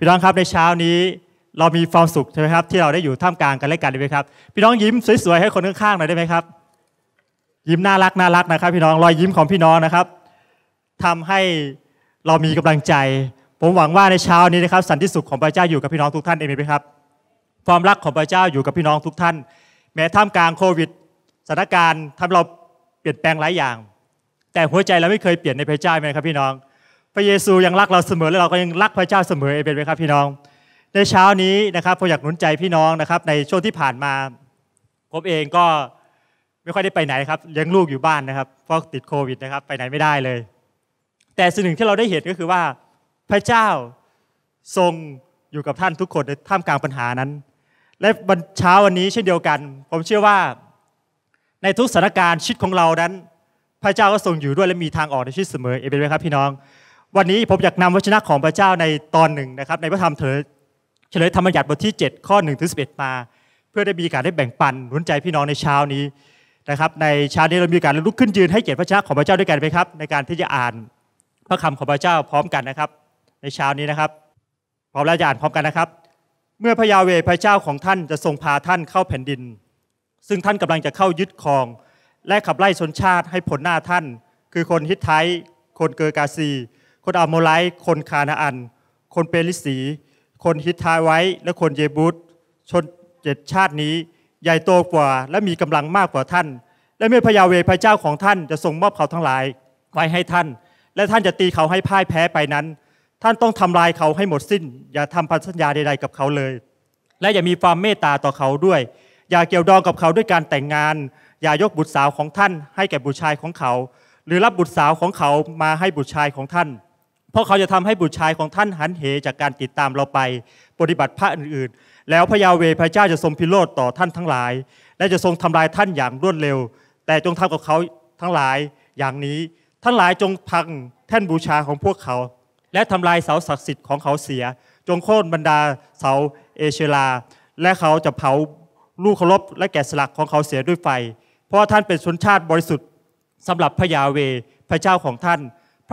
พี่น้องครับในเช้านี้เรามีความสุขใช่ไหมครับที่เราได้อยู่ท่ามกลางกันและกันได้ไหมครับ พี่น้องยิ้มสวยๆให้คนข้างๆหน่อยได้ไหมครับ ยิ้มน่ารักน่ารักนะครับพี่น้องรอยยิ้มของพี่น้องนะครับทำให้เรามีกำลังใจ ผมหวังว่าในเช้านี้นะครับ สันติสุขของพระเจ้าอยู่กับพี่น้องทุกท่านเองไหมครับความรักของพระเจ้าอยู่กับพี่น้องทุกท่าน แม้ท่ามกลางโควิดสถานการณ์ทำเราเปลี่ยนแปลงหลายอย่าง แต่หัวใจเราไม่เคยเปลี่ยนในพระเจ้าไหมครับพี่น้องพระเยซูยังรักเราเสมอและเราก็ยังรักพระเจ้าเสมอเอเมนไหมครับพี่น้อง ในเช้านี้นะครับผมอยากหนุนใจพี่น้องนะครับในช่วงที่ผ่านมาผมเองก็ไม่ค่อยได้ไปไหนครับเลี้ยงลูกอยู่บ้านนะครับเพราะติดโควิดนะครับไปไหนไม่ได้เลย แต่สิ่งหนึ่งที่เราได้เห็นก็คือว่า พระเจ้าทรงอยู่กับท่านทุกคนในท่ามกลางปัญหานั้น และวันเช้าวันนี้เช่นเดียวกัน ผมเชื่อว่าในทุกสถานการณ์ชีวิตของเรานั้น พระเจ้าก็ทรงอยู่ด้วยและมีทางออกในชีวิตเสมอเอเมนไหมครับพี่น้องวันนี้ผมอยากนำวจนะของพระเจ้าในตอนหนึ่งนะครับ ในพระธรรมเถิดเฉลยธรรมบัญญัติบทที่ 7 ข้อ1ถึงสิมาเพื่อได้มีการได้แบ่งปันหนุนใจพี่น้องในเช้านี้นะครับ ในเช้านี้เรามีการลุกขึ้นยืนให้เกียรติพระชนะของพระเจ้าด้วยกันไหมครับ ในการที่จะอ่านพระคำของพระเจ้าพร้อมกันนะครับ ในเช้านี้นะครับพร้อมแล้วจะอ่านพร้อมกันนะครับ เมื่อพระยาเวพระเจ้าของท่านจะทรงพาท่านเข้าแผ่นดิน ซึ่งท่านกำลังจะเข้ายึดครอง และขับไล่ชนชาติให้ผลหน้าท่าน คือคนฮิตไทคนเกอร์กาซีคนอาโมไล์คนคานาอัน คนเปริสี คนฮิตทายไว้และคนเยบุตชนเจ็ดชาตินี้ ใหญ่โตกว่าและมีกำลังมากกว่าท่าน และเมื่อพยาเวพระเจ้าของท่าน จะทรงมอบเขาทั้งหลายไว้ให้ท่าน และท่านจะตีเขาให้พ่ายแพ้ไปนั้น ท่านต้องทำลายเขาให้หมดสิ้น อย่าทำพันธสัญญาใดๆกับเขาเลย และอย่ามีความเมตตาต่อเขาด้วย อย่าเกี่ยวดองกับเขาด้วยการแต่งงาน อย่ายกบุตรสาวของท่าน ให้แก่บุตรชายของเขา หรือรับบุตรสาวของเขามาให้บุตรชายของท่านเพราะเขาจะทำให้บุตรชายของท่านหันเหจากการติดตามเราไป ปฏิบัติพระอื่นๆ แล้วพระยาเวพระเจ้าจะทรงพิโรธต่อท่านทั้งหลาย และจะทรงทำลายท่านอย่างรวดเร็ว แต่จงทำกับเขาทั้งหลายอย่างนี้ทั้งหลายจงพังแท่นบูชาของพวกเขา และทำลายเสาศักดิ์สิทธิ์ของเขาเสีย จงโค่นบรรดา เสา เอเชลา และเขาจะเผาลูกเคารพและแกะสลักของเขาเสียด้วยไฟ เพราะท่านเป็นชนชาติบริสุทธิ์ สำหรับพระยาเวพระเจ้าของท่าน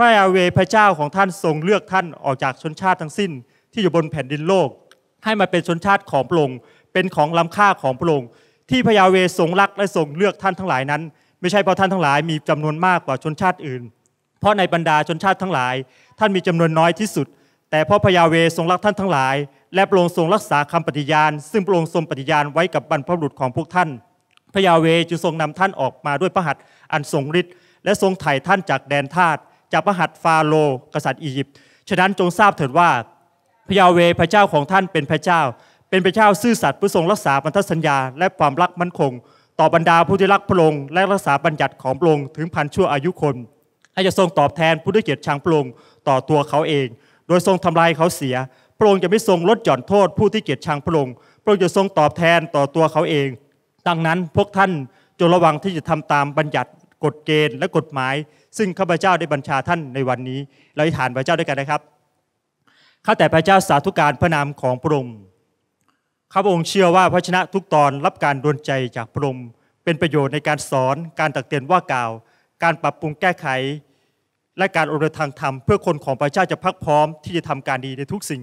พระยาเวพระเจ้าของท่านทรงเลือกท่านออกจากชนชาติทั้งสิ้นที่อยู่บนแผ่นดินโลก ให้มาเป็นชนชาติของพระองค์เป็นของล้ำค่าของพระองค์ที่พระยาเวทรงรักและทรงเลือกท่านทั้งหลายนั้น ไม่ใช่เพราะท่านทั้งหลายมีจำนวนมากกว่าชนชาติอื่น เพราะในบรรดาชนชาติทั้งหลายท่านมีจำนวนน้อยที่สุด แต่เพราะพระยาเวทรงรักท่านทั้งหลาย และพระองค์ทรงรักษาคำปฏิญาณซึ่งพระองค์ทรงปฏิญาณไว้กับบรรพบุรุษของพวกท่านพระยาเวจึงทรงนำท่านออกมาด้วยพระหัตถ์อันทรงฤทธิ์และทรงไถ่ท่านจากแดนทาตจากพระหัตถ์ฟาโรกษัตริย์อียิปต์ฉะนั้นจงทราบเถิดว่าพระยาเวพระเจ้าของท่านเป็นพระเจ้า เป็นพระเจ้าซื่อสัตย์ผู้ทรงรักษาพันธสัญญา และความรักมั่นคง ต่อบรรดาผู้ที่รักพระองค์และรักษาบัญญัติของพระองค์ถึงพันชั่วอายุคน ให้จะทรงตอบแทนผู้ที่เกียรติชังพระองค์ต่อตัวเขาเอง โดยทรงทำลายเขาเสีย พระองค์จะไม่ทรงลดหย่อนโทษผู้ที่เกียรติชังพระองค์ พระองค์จะทรงตอบแทนต่อตัวเขาเอง ดังนั้นพวกท่านจงระวังที่จะทำตามบัญญัติกฎเกณฑ์และกฎหมายซึ่งข้าพเจ้าได้บัญชาท่านในวันนี้ เราอธิษฐานพระเจ้าด้วยกันนะครับ ข้าแต่พระเจ้าสาธุการพระนามของพระองค์ข้าพระองค์เชื่อว่าพระชนะทุกตอนรับการดลใจจากพระองค์เป็นประโยชน์ในการสอนการตักเตือนว่ากล่าว การปรับปรุงแก้ไข และการอบรมทางธรรม เพื่อคนของพระเจ้าจะพักพร้อม ที่จะทำการดีในทุกสิ่ง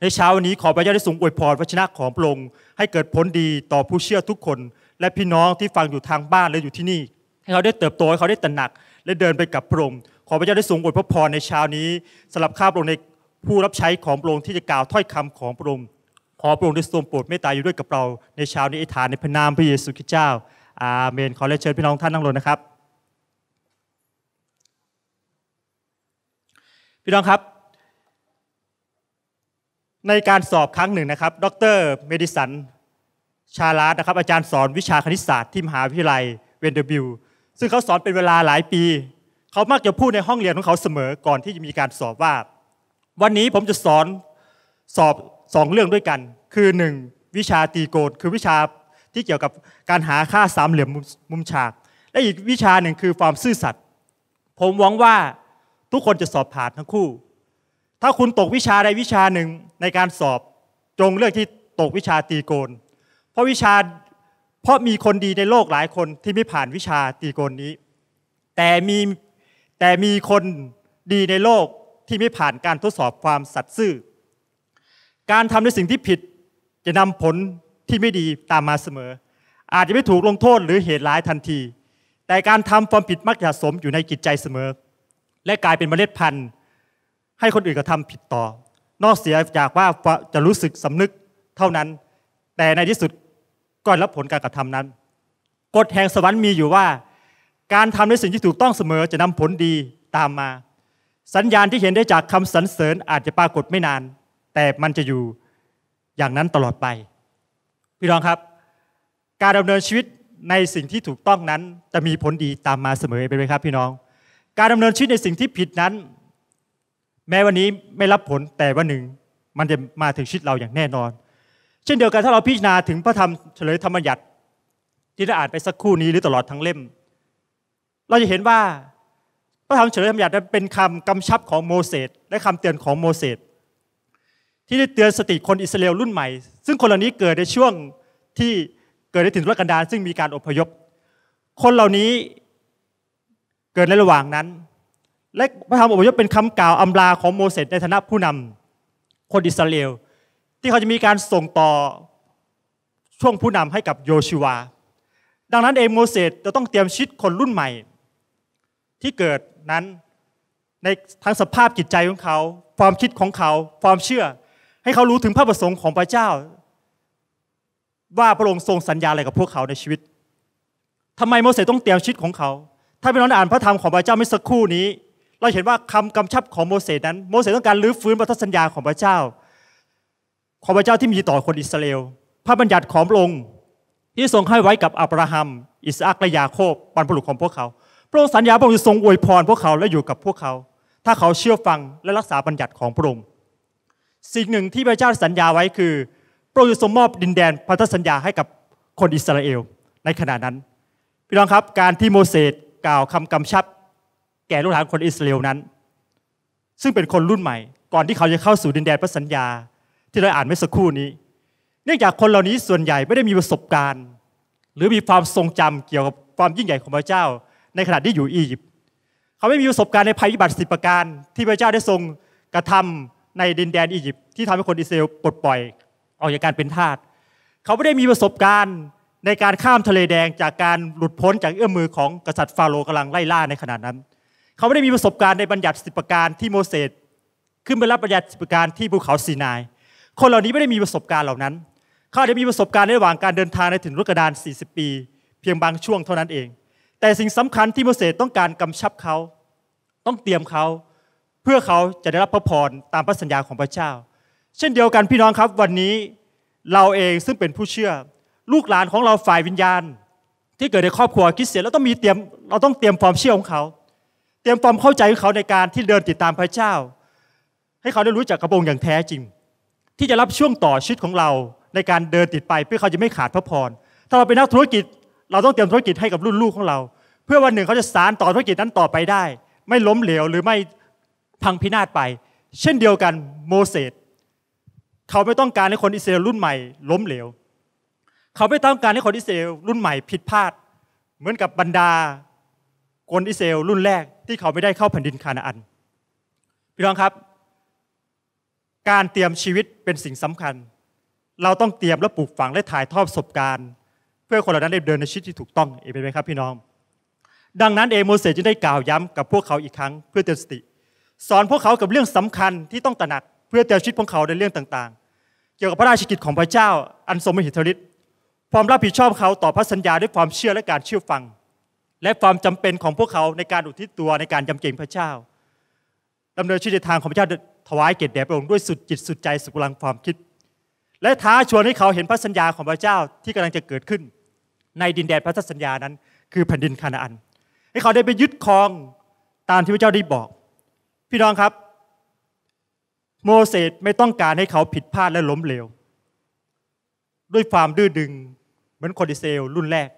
ในเช้าวันนี้ขอพระเจ้าได้ส่งอวยพรพระชนะของพระองค์ให้เกิดผลดีต่อผู้เชื่อทุกคน และพี่น้องที่ฟังอยู่ทางบ้านและอยู่ที่นี่ ให้เขาได้เติบโตให้เขาได้ตระหนักและเดินไปกับพระองค์ขอพระเจ้าได้สูงอวยพระพรในเช้านี้สำหรับข้าพระองค์ในผู้รับใช้ของพระองค์ที่จะกล่าวถ้อยคำของพระองค์ขอพระองค์ได้ทรงโปรดเมตตาอยู่ด้วยกับเราในเช้านี้อิฐานในพระนามพระเยซูคริสต์เจ้าอาเมนขอเรียนเชิญพี่น้องท่านนั่งลงนะครับ พี่น้องครับ ในการสอบครั้งหนึ่งนะครับดรเมดิสันชาลาดนะครับ อาจารย์สอนวิชาคณิตศาสตร์ ที่มหาวิทยาลัยเวนเดอร์บิลซึ่งเขาสอนเป็นเวลาหลายปี เขามักจะพูดในห้องเรียนของเขาเสมอ ก่อนที่จะมีการสอบว่า วันนี้ผมจะสอนสอบสองเรื่องด้วยกัน คือ 1. วิชาตีโกดคือวิชาที่เกี่ยวกับการหาค่าสามเหลี่ยมมุมฉาก และอีกวิชาหนึ่งคือความซื่อสัตย์ ผมหวังว่าทุกคนจะสอบผ่านทั้งคู่ ถ้าคุณตกวิชาใดวิชาหนึ่งในการสอบ จงเลือกที่ตกวิชาตีโกน เพราะวิชาเพราะมีคนดีในโลกหลายคนที่ไม่ผ่านวิชาตีโกนนี้ แต่มีแต่มีคนดีในโลกที่ไม่ผ่านการทดสอบความสัตย์ซื่อ การทำในสิ่งที่ผิดจะนำผลที่ไม่ดีตามมาเสมอ อาจจะไม่ถูกลงโทษหรือเหตุร้ายทันที แต่การทำความผิดมักจะสมอยู่ในจิตใจเสมอ และกลายเป็นเมล็ดพันธุ์ ให้คนอื่นกระทำผิดต่อ นอกเสียจากว่าจะรู้สึกสำนึกเท่านั้น แต่ในที่สุดก็รับผลการกระทำนั้นกฎแห่งสวรรค์มีอยู่ว่า การทำในสิ่งที่ถูกต้องเสมอ จะนำผลดีตามมา สัญญาณที่เห็นได้จากคำสรรเสริญอาจจะปรากฏไม่นาน แต่มันจะอยู่อย่างนั้นตลอดไป พี่น้องครับ การดำเนินชีวิตในสิ่งที่ถูกต้องนั้น จะมีผลดีตามมาเสมอไปไหมครับพี่น้อง การดำเนินชีวิตในสิ่งที่ผิดนั้น แม้วันนี้ไม่รับผลแต่วันหนึ่ง มันจะมาถึงชีวิตเราอย่างแน่นอนเช่นเดียวกันถ้าเราพิจารณาถึงพระธรรมเฉลยธรรมยัติที่ได้อ่านไปสักครู่นี้หรือตลอดทั้งเล่ม เราจะเห็นว่าพระธรรมเฉลยธรรมยัติเป็นคำกำชับของโมเสสและคำเตือนของโมเสสที่ได้เตือนสติคนอิสราเอลรุ่นใหม่ ซึ่งคนเหล่านี้เกิดในช่วงที่เกิดในถิ่นทุรกันดารซึ่งมีการอพยพคนเหล่านี้เกิดในระหว่างนั้น และพระธรรมอพยพเป็นคำกล่าวอำลาของโมเสสในฐานะผู้นำคนอิสราเอลที่เขาจะมีการส่งต่อช่วงผู้นำให้กับโยชิวา ดังนั้นเอโมเสสจะต้องเตรียมชิดคนรุ่นใหม่ ที่เกิดนั้นในทั้งสภาพจิตใจของเขา ความคิดของเขา ความเชื่อ ให้เขารู้ถึงพระประสงค์ของพระเจ้า ว่าพระองค์ทรงสัญญาอะไรกับพวกเขาในชีวิต ทำไมโมเสสต้องเตรียมชิดของเขา ถ้าไปนอนอ่านพระธรรมของพระเจ้าเมื่อสักครู่นี้ เราเห็นว่าคำกำชับของโมเสสนั้น โมเสสต้องการรื้อฟื้นพระทสัญญาของพระเจ้าของพระเจ้าที่มีต่อคนอิสราเอล พระบัญญัติของพระองค์ที่ทรงให้ไว้กับอับราฮัม อิสอักและยาโคบ บรรพบุรุษของพวกเขา พระองค์สัญญาพระองค์ทรงอวยพรพวกเขาและอยู่กับพวกเขา ถ้าเขาเชื่อฟังและรักษาบัญญัติของพระองค์สิ่งหนึ่งที่พระเจ้าสัญญาไว้คือพระองค์ทรงมอบดินแดนพันธสัญญาให้กับคนอิสราเอลในขณะนั้น พี่น้องครับการที่โมเสสกล่าวคำกำชับแก่ลูกหลานคนอิสราเอลนั้น ซึ่งเป็นคนรุ่นใหม่ ก่อนที่เขาจะเข้าสู่ดินแดนพันธสัญญาที่เราอ่านเมื่อสักครู่นี้ เนื่องจากคนเหล่านี้ส่วนใหญ่ไม่ได้มีประสบการณ์หรือมีความทรงจำเกี่ยวกับความยิ่งใหญ่ของพระเจ้าในขณะที่อยู่อียิปต์เขาไม่มีประสบการณ์ในภัยพิบัติสิบประการที่พระเจ้าได้ทรงกระทำในดินแดนอียิปต์ที่ทำให้คนอิสราเอลปลดปล่อยออกจากการเป็นทาสเขาไม่ได้มีประสบการณ์ในการข้ามทะเลแดงจากการหลุดพ้นจากเอื้อมมือของกษัตริย์ฟาโรห์กำลังไล่ล่าในขณะนั้น เขาไม่ได้มีประสบการณ์ในบัญญัติสิบประการที่โมเสสขึ้นไปรับบัญญัติสิบประการที่ภูเขาซีนายคนเหล่านี้ไม่ได้มีประสบการณ์เหล่านั้น เขาไดจะมีประสบการณ์ในระหว่างการเดินทางในถึงรุกดาน 40 ปี เพียงบางช่วงเท่านั้นเอง แต่สิ่งสำคัญที่โมเสสต้องการกำชับเขา ต้องเตรียมเขา เพื่อเขาจะได้รับพระพรตามพระสัญญาของพระเจ้า เช่นเดียวกันพี่น้องครับ วันนี้เราเองซึ่งเป็นผู้เชื่อ ลูกหลานของเราฝ่ายวิญญาณ ที่เกิดในครอบครัวคิดเสียแล้วต้องมีเตรียม เราต้องเตรียมความเชื่อของเขา เตรียมความเข้าใจของเขาในการที่เดินติดตามพระเจ้า ให้เขาได้รู้จักกระรงอย่างแท้จริงที่จะรับช่วงต่อชีวิตของเราในการเดินติดไปเพื่อเขาจะไม่ขาดพระพร ถ้าเราเป็นนักธุรกิจ เราต้องเตรียมธุรกิจให้กับรุ่นลูกของเรา เพื่อวันหนึ่งเขาจะสานต่อธุรกิจนั้นต่อไปได้ ไม่ล้มเหลว หรือไม่พังพินาศไป เช่นเดียวกันโมเสสเขาไม่ต้องการให้คนอิสราเอลรุ่นใหม่ ล้มเหลวเขาไม่ต้องการให้คนอิสราเอลรุ่นใหม่ผิดพลาด เหมือนกับบรรดาคนอิสราเอลรุ่นแรกที่เขาไม่ได้เข้าแผ่นดินคานาอัน พี่น้องครับการเตรียมชีวิตเป็นสิ่งสำคัญ เราต้องเตรียมและปลูกฝังและถ่ายทอดประสบการณ์ เพื่อคนเหล่านั้นได้เดินในชีวิตที่ถูกต้องเองไหมครับพี่น้อง ดังนั้นเอโมเสจึงได้กล่าวย้ำกับพวกเขาอีกครั้งเพื่อเตือนสติ สอนพวกเขากับเรื่องสำคัญที่ต้องตระหนักเพื่อเตรียมชีวิตของเขาในเรื่องต่าง ๆ เกี่ยวกับพระราชกิจของพระเจ้า อันสมมหิทธิฤทธิ์ความรับผิดชอบเขาต่อพระสัญญาด้วยความเชื่อและการเชื่อฟัง และความจำเป็นของพวกเขาในการอุทิศตัวในการจำเกรงพระเจ้าดำเนินชีวิตทางของพระเจ้าถวายเกียรติแด่พระองค์ด้วยสุดจิตสุดใจสุดกำลังความคิด และท้าชวนให้เขาเห็นพระสัญญาของพระเจ้าที่กำลังจะเกิดขึ้น ในดินแดนพระสัญญานั้น คือแผ่นดินคานาอัน ให้เขาได้ไปยึดครองตามที่พระเจ้าได้บอก พี่น้องครับ โมเสสไม่ต้องการให้เขาผิดพลาดและล้มเหลวด้วยความดื้อดึง เหมือนคดิเซลรุ่นแรก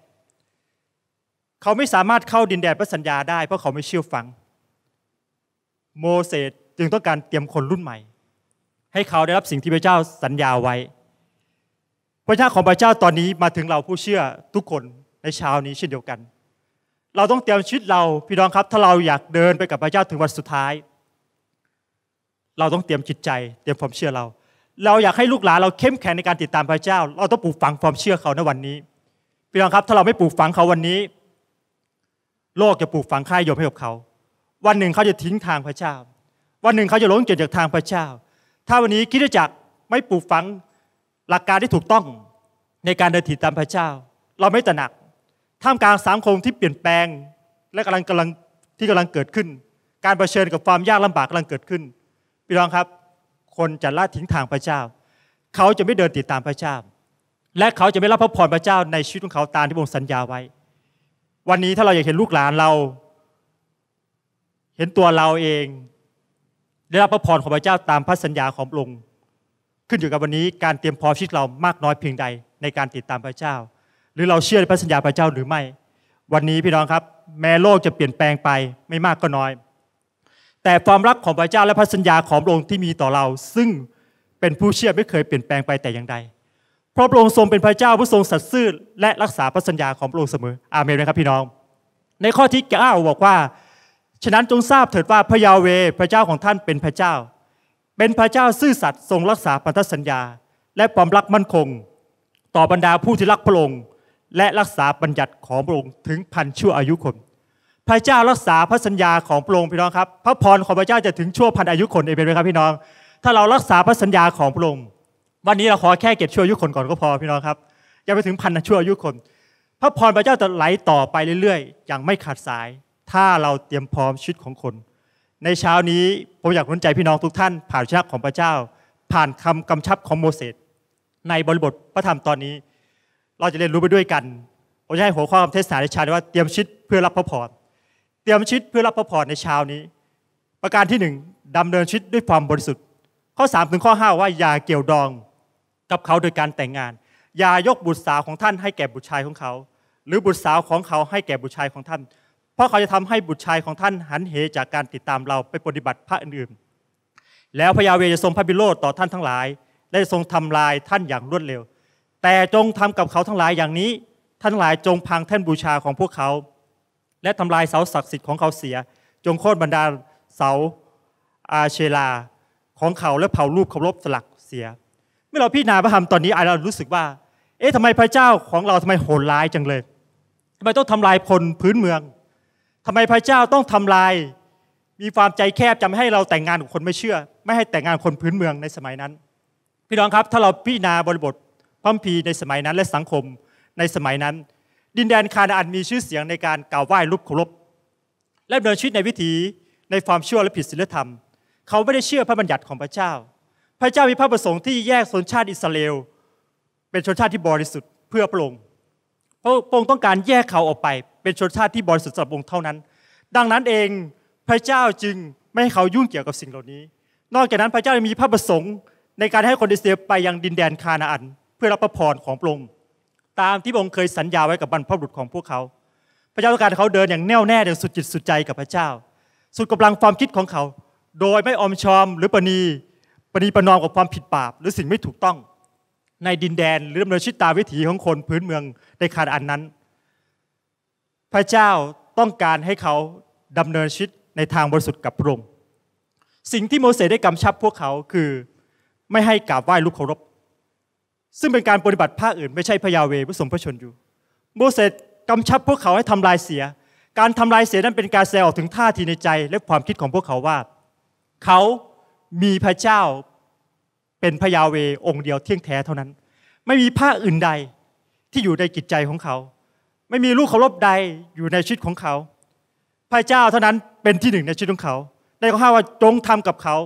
เขาไม่สามารถเข้าดินแดนพระสัญญาได้เพราะเขาไม่เชื่อฟังโมเสสจึงต้องการเตรียมคนรุ่นใหม่ ให้เขาได้รับสิ่งที่พระเจ้าสัญญาไว้พระเจ้าของพระเจ้าตอนนี้มาถึงเราผู้เชื่อทุกคนในเช้านี้เช่นเดียวกัน เราต้องเตรียมชีวิตเรา พี่น้องครับถ้าเราอยากเดินไปกับพระเจ้าถึงวันสุดท้าย เราต้องเตรียมจิตใจ เตรียมความเชื่อเรา เราอยากให้ลูกหลานเราเข้มแข็งในการติดตามพระเจ้า เราต้องปลูกฝังความเชื่อเขาในวันนี้ พี่น้องครับถ้าเราไม่ปลูกฝังเขาวันนี้ โลกจะปลูกฝังค่ายโยมให้กับเขาวันหนึ่งเขาจะทิ้งทางพระเจ้า วันหนึ่งเขาจะลลมเกิดจากทางพระเจ้า ถ้าวันนี้คิดจักไม่ปลูกฝังหลักการที่ถูกต้องในการเดินถิตามพระเจ้า เราไม่ตระหนัก ท่ามกลางสังคมที่เปลี่ยนแปลงและกำลังกำลังที่กำลังเกิดขึ้น การเผชิญกับความยากลำบากกำลังเกิดขึ้นพี่น้องครับ คนจะละทิ้งทางพระเจ้า เขาจะไม่เดินติดตามพระเจ้า และเขาจะไม่รับพระพรพระเจ้าในชีวิตของเขาตามที่พระองค์สัญญาไว้ วันนี้ถ้าเราอยากเห็นลูกหลานเราเห็นตัวเราเอง ได้รับพระพรของพระเจ้าตามพระสัญญาของพระองค์ขึ้นอยู่กับวันนี้การเตรียมพร้อมชีวิตเรามากน้อยเพียงใดในการติดตามพระเจ้า หรือเราเชื่อในพระสัญญาพระเจ้าหรือไม่วันนี้พี่น้องครับ แม้โลกจะเปลี่ยนแปลงไปไม่มากก็น้อย แต่ความรักของพระเจ้าและพระสัญญาของพระองค์ที่มีต่อเรา ซึ่งเป็นผู้เชื่อไม่เคยเปลี่ยนแปลงไปแต่อย่างใดเพราะพระองค์ทรงเป็นพระเจ้าผู้ทรงสัตย์ซื่อและรักษาพระสัญญาของพระองค์เสมออาเมนไหมครับพี่น้อง ในข้อที่9บอกว่าฉะนั้นจงทราบเถิดว่าพระยาเวพระเจ้าของท่านเป็นพระเจ้า เป็นพระเจ้าซื่อสัตย์ทรงรักษาพันธสัญญา และความรักมั่นคง ต่อบรรดาผู้ที่รักพระองค์และรักษาบัญญัติของพระองค์ถึงพันชั่วอายุคน พระเจ้ารักษาพระสัญญาของพระองค์พี่น้องครับพระพรของพระเจ้าจะถึงชั่วพันอายุคนเองเป็นไหมครับพี่น้อง ถ้าเรารักษาพระสัญญาของพระองค์วันนี้เราขอแค่เก็บชั่วอายุคนก่อนก็พอพี่น้องครับ อย่าไปถึงพันชั่วอายุคน พระพรพระเจ้าจะไหลต่อไปเรื่อยๆอย่างไม่ขาดสายถ้าเราเตรียมพร้อมชีวิตของคน ในเช้านี้ผมอยากหนุนใจพี่น้องทุกท่าน ผ่านชักของพระเจ้า ผ่านคำกำชับของโมเสสในบริบทพระธรรมตอนนี้ เราจะเรียนรู้ไปด้วยกันผมจะให้หัวข้อคำเทศนาในเช้าว่าเตรียมชีวิตเพื่อรับพระพรเตรียมชีวิตเพื่อรับพระพรในเช้านี้ ประการที่หนึ่งดำเนินชีวิตด้วยความบริสุทธิ์ ข้อ 3ถึงข้อ5ว่าอย่าเกี่ยวดองกับเขาโดยการแต่งงาน อย่ายกบุตรสาวของท่านให้แก่บุตรชายของเขา หรือบุตรสาวของเขาให้แก่บุตรชายของท่านเพราะเขาจะทำให้บุตรชายของท่านหันเหจากการติดตามเราไปปฏิบัติพระอื่นๆแล้วพระยาเวจะทรงพระบิโรธต่อท่านทั้งหลายและทรงทำลายท่านอย่างรวดเร็ว แต่จงทำกับเขาทั้งหลายอย่างนี้ ท่านหลายจงพังแท่นบูชาของพวกเขา และทำลายเสาศักดิ์สิทธิ์ของเขาเสีย จงโค่นบรรดาเสา อาเชลา ของเขา และเผารูปเคารพสลักเสีย เมื่อเราพิจารณาพระธรรมตอนนี้ เรารู้สึกว่า เอ๊ะทำไมพระเจ้าของเราทำไมโหดร้ายจังเลยทำไมต้องทำลายคนพื้นเมืองทำไมพระเจ้าต้องทำลาย มีความใจแคบจม่ให้เราแต่งงานกับคนไม่เชื่อ ไม่ให้แต่งงานคนพื้นเมืองในสมัยนั้น พี่น้องครับถ้าเราพิจารณาบริบทพัมพีในสมัยนั้นและสังคมในสมัยนั้น ดินแดนคานาอันมีชื่อเสียงในการกล่าวไหว้รูปเคารพและดำเนินชีวิตในวิถีในความชั่วและผิดศีลธรรม เขาไม่ได้เชื่อพระบัญญัติของพระเจ้า พระเจ้ามีพระประสงค์ที่แยกชนชาติอิสราเอลเป็นชนชาติที่บริสุทธิ์เพื่อพระองค์พระองค์ต้องการแยกเขาออกไปเป็นชนชาติที่บริสุทธิ์สำหรับองค์เท่านั้น ดังนั้นเองพระเจ้าจึงไม่ให้เขายุ่งเกี่ยวกับสิ่งเหล่านี้ นอกจากนั้นพระเจ้ามีพระประสงค์ ในการให้คนอิสราเอลไปยังดินแดนคานาอัน เพื่อรับประพรของพระองค์ตามที่พระองค์เคยสัญญาไว้กับบรรพบุรุษของพวกเขา พระเจ้าต้องการเขาเดินอย่างแน่วแน่อย่างสุดจิตสุดใจกับพระเจ้าสุดกำลังความคิดของเขา โดยไม่อมชอมหรือปณีปณีประนอมกับความผิดบาปหรือสิ่งไม่ถูกต้องในดินแดนหรือดำเนินชีวิตตามวิถีของคนพื้นเมืองในคาดอันนั้น พระเจ้าต้องการให้เขาดำเนินชีวิตในทางบริสุทธิ์กับพระองค์ สิ่งที่โมเสสได้กำชับพวกเขาคือไม่ให้กราบไหว้ลูกเคารพ ซึ่งเป็นการปฏิบัติภาคอื่น ไม่ใช่พยาเวผู้สมพระชนอยู่ โมเสสกำชับพวกเขาให้ทำลายเสีย การทำลายเสียนั้นเป็นการแสดงออกถึงท่าทีในใจและความคิดของพวกเขาว่า เขามีพระเจ้าเป็นพระยาเวองค์เดียวเที่ยงแท้เท่านั้น ไม่มีผ้าอื่นใดที่อยู่ในจิตใจของเขา ไม่มีลูกเคารพใดอยู่ในชีวิตของเขา พระเจ้าเท่านั้นเป็นที่หนึ่งในชีวิตของเขาได้ข้อห้าว่าจงทำกับเขา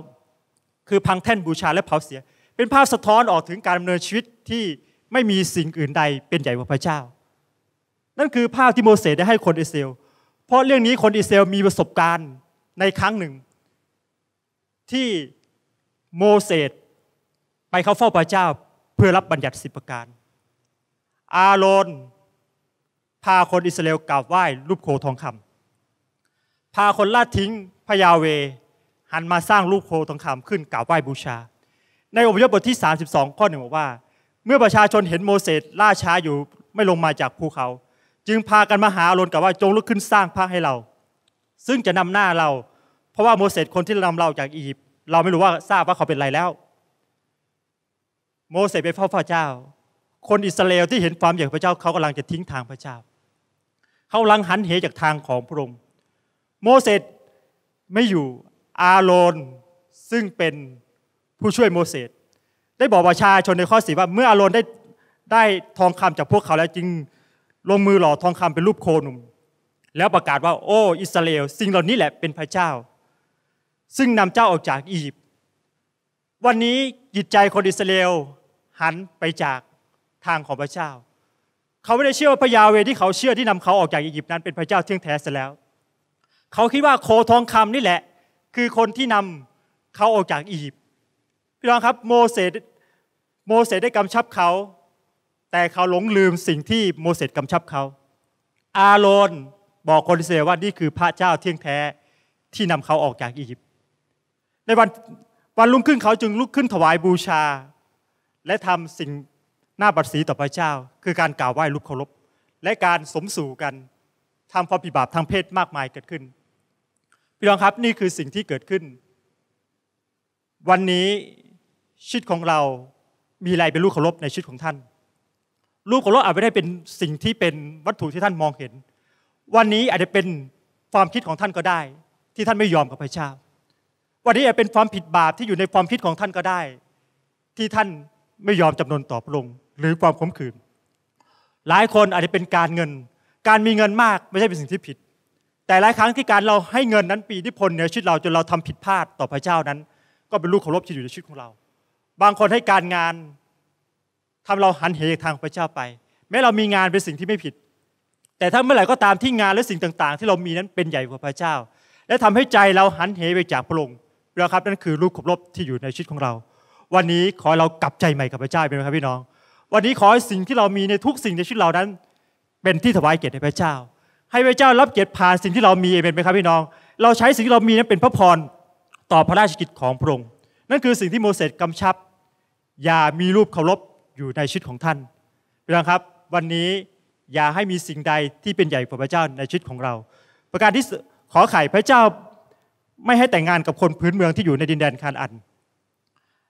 คือพังแท่นบูชาและเผาเสีย เป็นภาพสะท้อนออกถึงการดำเนินชีวิตที่ไม่มีสิ่งอื่นใดเป็นใหญ่กว่าพระเจ้า นั่นคือภาพที่โมเสสได้ให้คนอิสราเอลเพราะเรื่องนี้คนอิสราเอลมีประสบการณ์ในครั้งหนึ่ง ที่โมเสสไปเข้าเฝ้าพระเจ้าเพื่อรับบัญญัติสิบประการ อาโรนพาคนอิสราเอลกราบไหว้รูปโคทองคำ พาคนลาดทิ้งพยาเวหันมาสร้างรูปโคทองคำขึ้นกราบไหว้บูชา ในอพยพบทที่ 32ข้อหนึ่งบอกว่า เมื่อประชาชนเห็นโมเสสล่าช้าอยู่ไม่ลงมาจากภูเขา จึงพากันมาหาอาโรนกล่าวว่าจงลุกขึ้นสร้างพระให้เรา ซึ่งจะนำหน้าเรา เพราะว่าโมเสสคนที่นำเราจากอียิปต์เราไม่รู้ว่าทราบว่าเขาเป็นไรแล้วโมเสสไปเฝ้าพระเจ้า คนอิสราเอลที่เห็นความอยากพระเจ้าเขากำลังจะทิ้งทางพระเจ้าเขาลังหันเหจากทางของพระองค์ โมเสสไม่อยู่อาโรนซึ่งเป็นผู้ช่วยโมเสสได้บอกประชาชนในข้อสีว่าเมื่ออาโรนได้ได้ทองคำจากพวกเขาแล้วจึงลงมือหล่อทองคำเป็นรูปโคนุ่มแล้วประกาศว่า โอ้อิสราเอลสิ่งเหล่านี้แหละเป็นพระเจ้า ซึ่งนำเจ้าออกจากอียิปต์วันนี้จิตใจคนอิสราเอลหันไปจากทางของพระเจ้า เขาไม่ได้เชื่อว่าพระยาเวที่เขาเชื่อที่นำเขาออกจากอียิปต์นั้นเป็นพระเจ้าเที่ยงแท้ซะแล้ว เขาคิดว่าโคทองคำนี่แหละ คือคนที่นำเขาออกจากอียิปต์พี่น้องครับโมเสสโมเสสได้กำชับเขา แต่เขาหลงลืมสิ่งที่โมเสสกำชับเขา อาโรนบอกคนอิสราเอลว่านี่คือพระเจ้าเที่ยงแท้ที่นำเขาออกจากอียิปต์ในวันวันลุกขึ้นเขาจึงลุกขึ้นถวายบูชาและทำสิ่งหน้าบัตรสีต่อพระเจ้า คือการกล่าวไหว้รูปเคารพและการสมสู่กันทำความผิดบาปทางเพศมากมายเกิดขึ้น พี่น้องครับนี่คือสิ่งที่เกิดขึ้น วันนี้ชีวิตของเรา มีอะไรเป็นลูกเคารพในชีวิตของท่าน ลูกเคารพอาจไม่ได้เป็นสิ่งที่เป็นวัตถุที่ท่านมองเห็น วันนี้อาจจะเป็นความคิดของท่านก็ได้ ที่ท่านไม่ยอมกับพระเจ้าวันนี้อาจจะเป็นความผิดบาปที่อยู่ในความคิดของท่านก็ได้ที่ท่านไม่ยอมจำนนต่อพระองค์หรือความขมขื่นหลายคนอาจจะเป็นการเงิน การมีเงินมากไม่ใช่เป็นสิ่งที่ผิด แต่หลายครั้งที่การเราให้เงินนั้นปีที่พลในชีวิตเราจนเราทำผิดพลาดต่อพระเจ้านั้น ก็เป็นลูกเคารพที่อยู่ในชีวิตของเรา บางคนให้การงานทำเราหันเหจากทางพระเจ้าไปแม้เรามีงานเป็นสิ่งที่ไม่ผิด แต่ถ้าเมื่อไหร่ก็ตามที่งานและสิ่งต่าง ๆ ที่เรามีนั้นเป็นใหญ่กว่าพระเจ้า และทำให้ใจเราหันเหไปจากพระองค์นะครับนั่นคือลูกเคารพที่อยู่ในชีวิตของเราวันนี้ขอเรากลับใจใหม่กับพระเจ้าเป็นไหมครับพี่น้อง วันนี้ขอให้สิ่งที่เรามีในทุกสิ่งในชีวิตเรานั้น เป็นที่ถวายเกียรติให้พระเจ้า ให้พระเจ้ารับเกียรติผ่านสิ่งที่เรามีเป็นไหมครับพี่น้อง เราใช้สิ่งที่เรามีนั้นเป็นพระพรต่อพระราชกิจของพระองค์นั่นคือสิ่งที่โมเสสกำชับ อย่ามีรูปเคารพอยู่ในชีวิตของท่านพี่น้องครับวันนี้อย่าให้มีสิ่งใดที่เป็นใหญ่กว่าพระเจ้าในชีวิตของเรา ประการที่ขอไข่พระเจ้าไม่ให้แต่งงานกับคนพื้นเมืองที่อยู่ในดินแดนคานอัน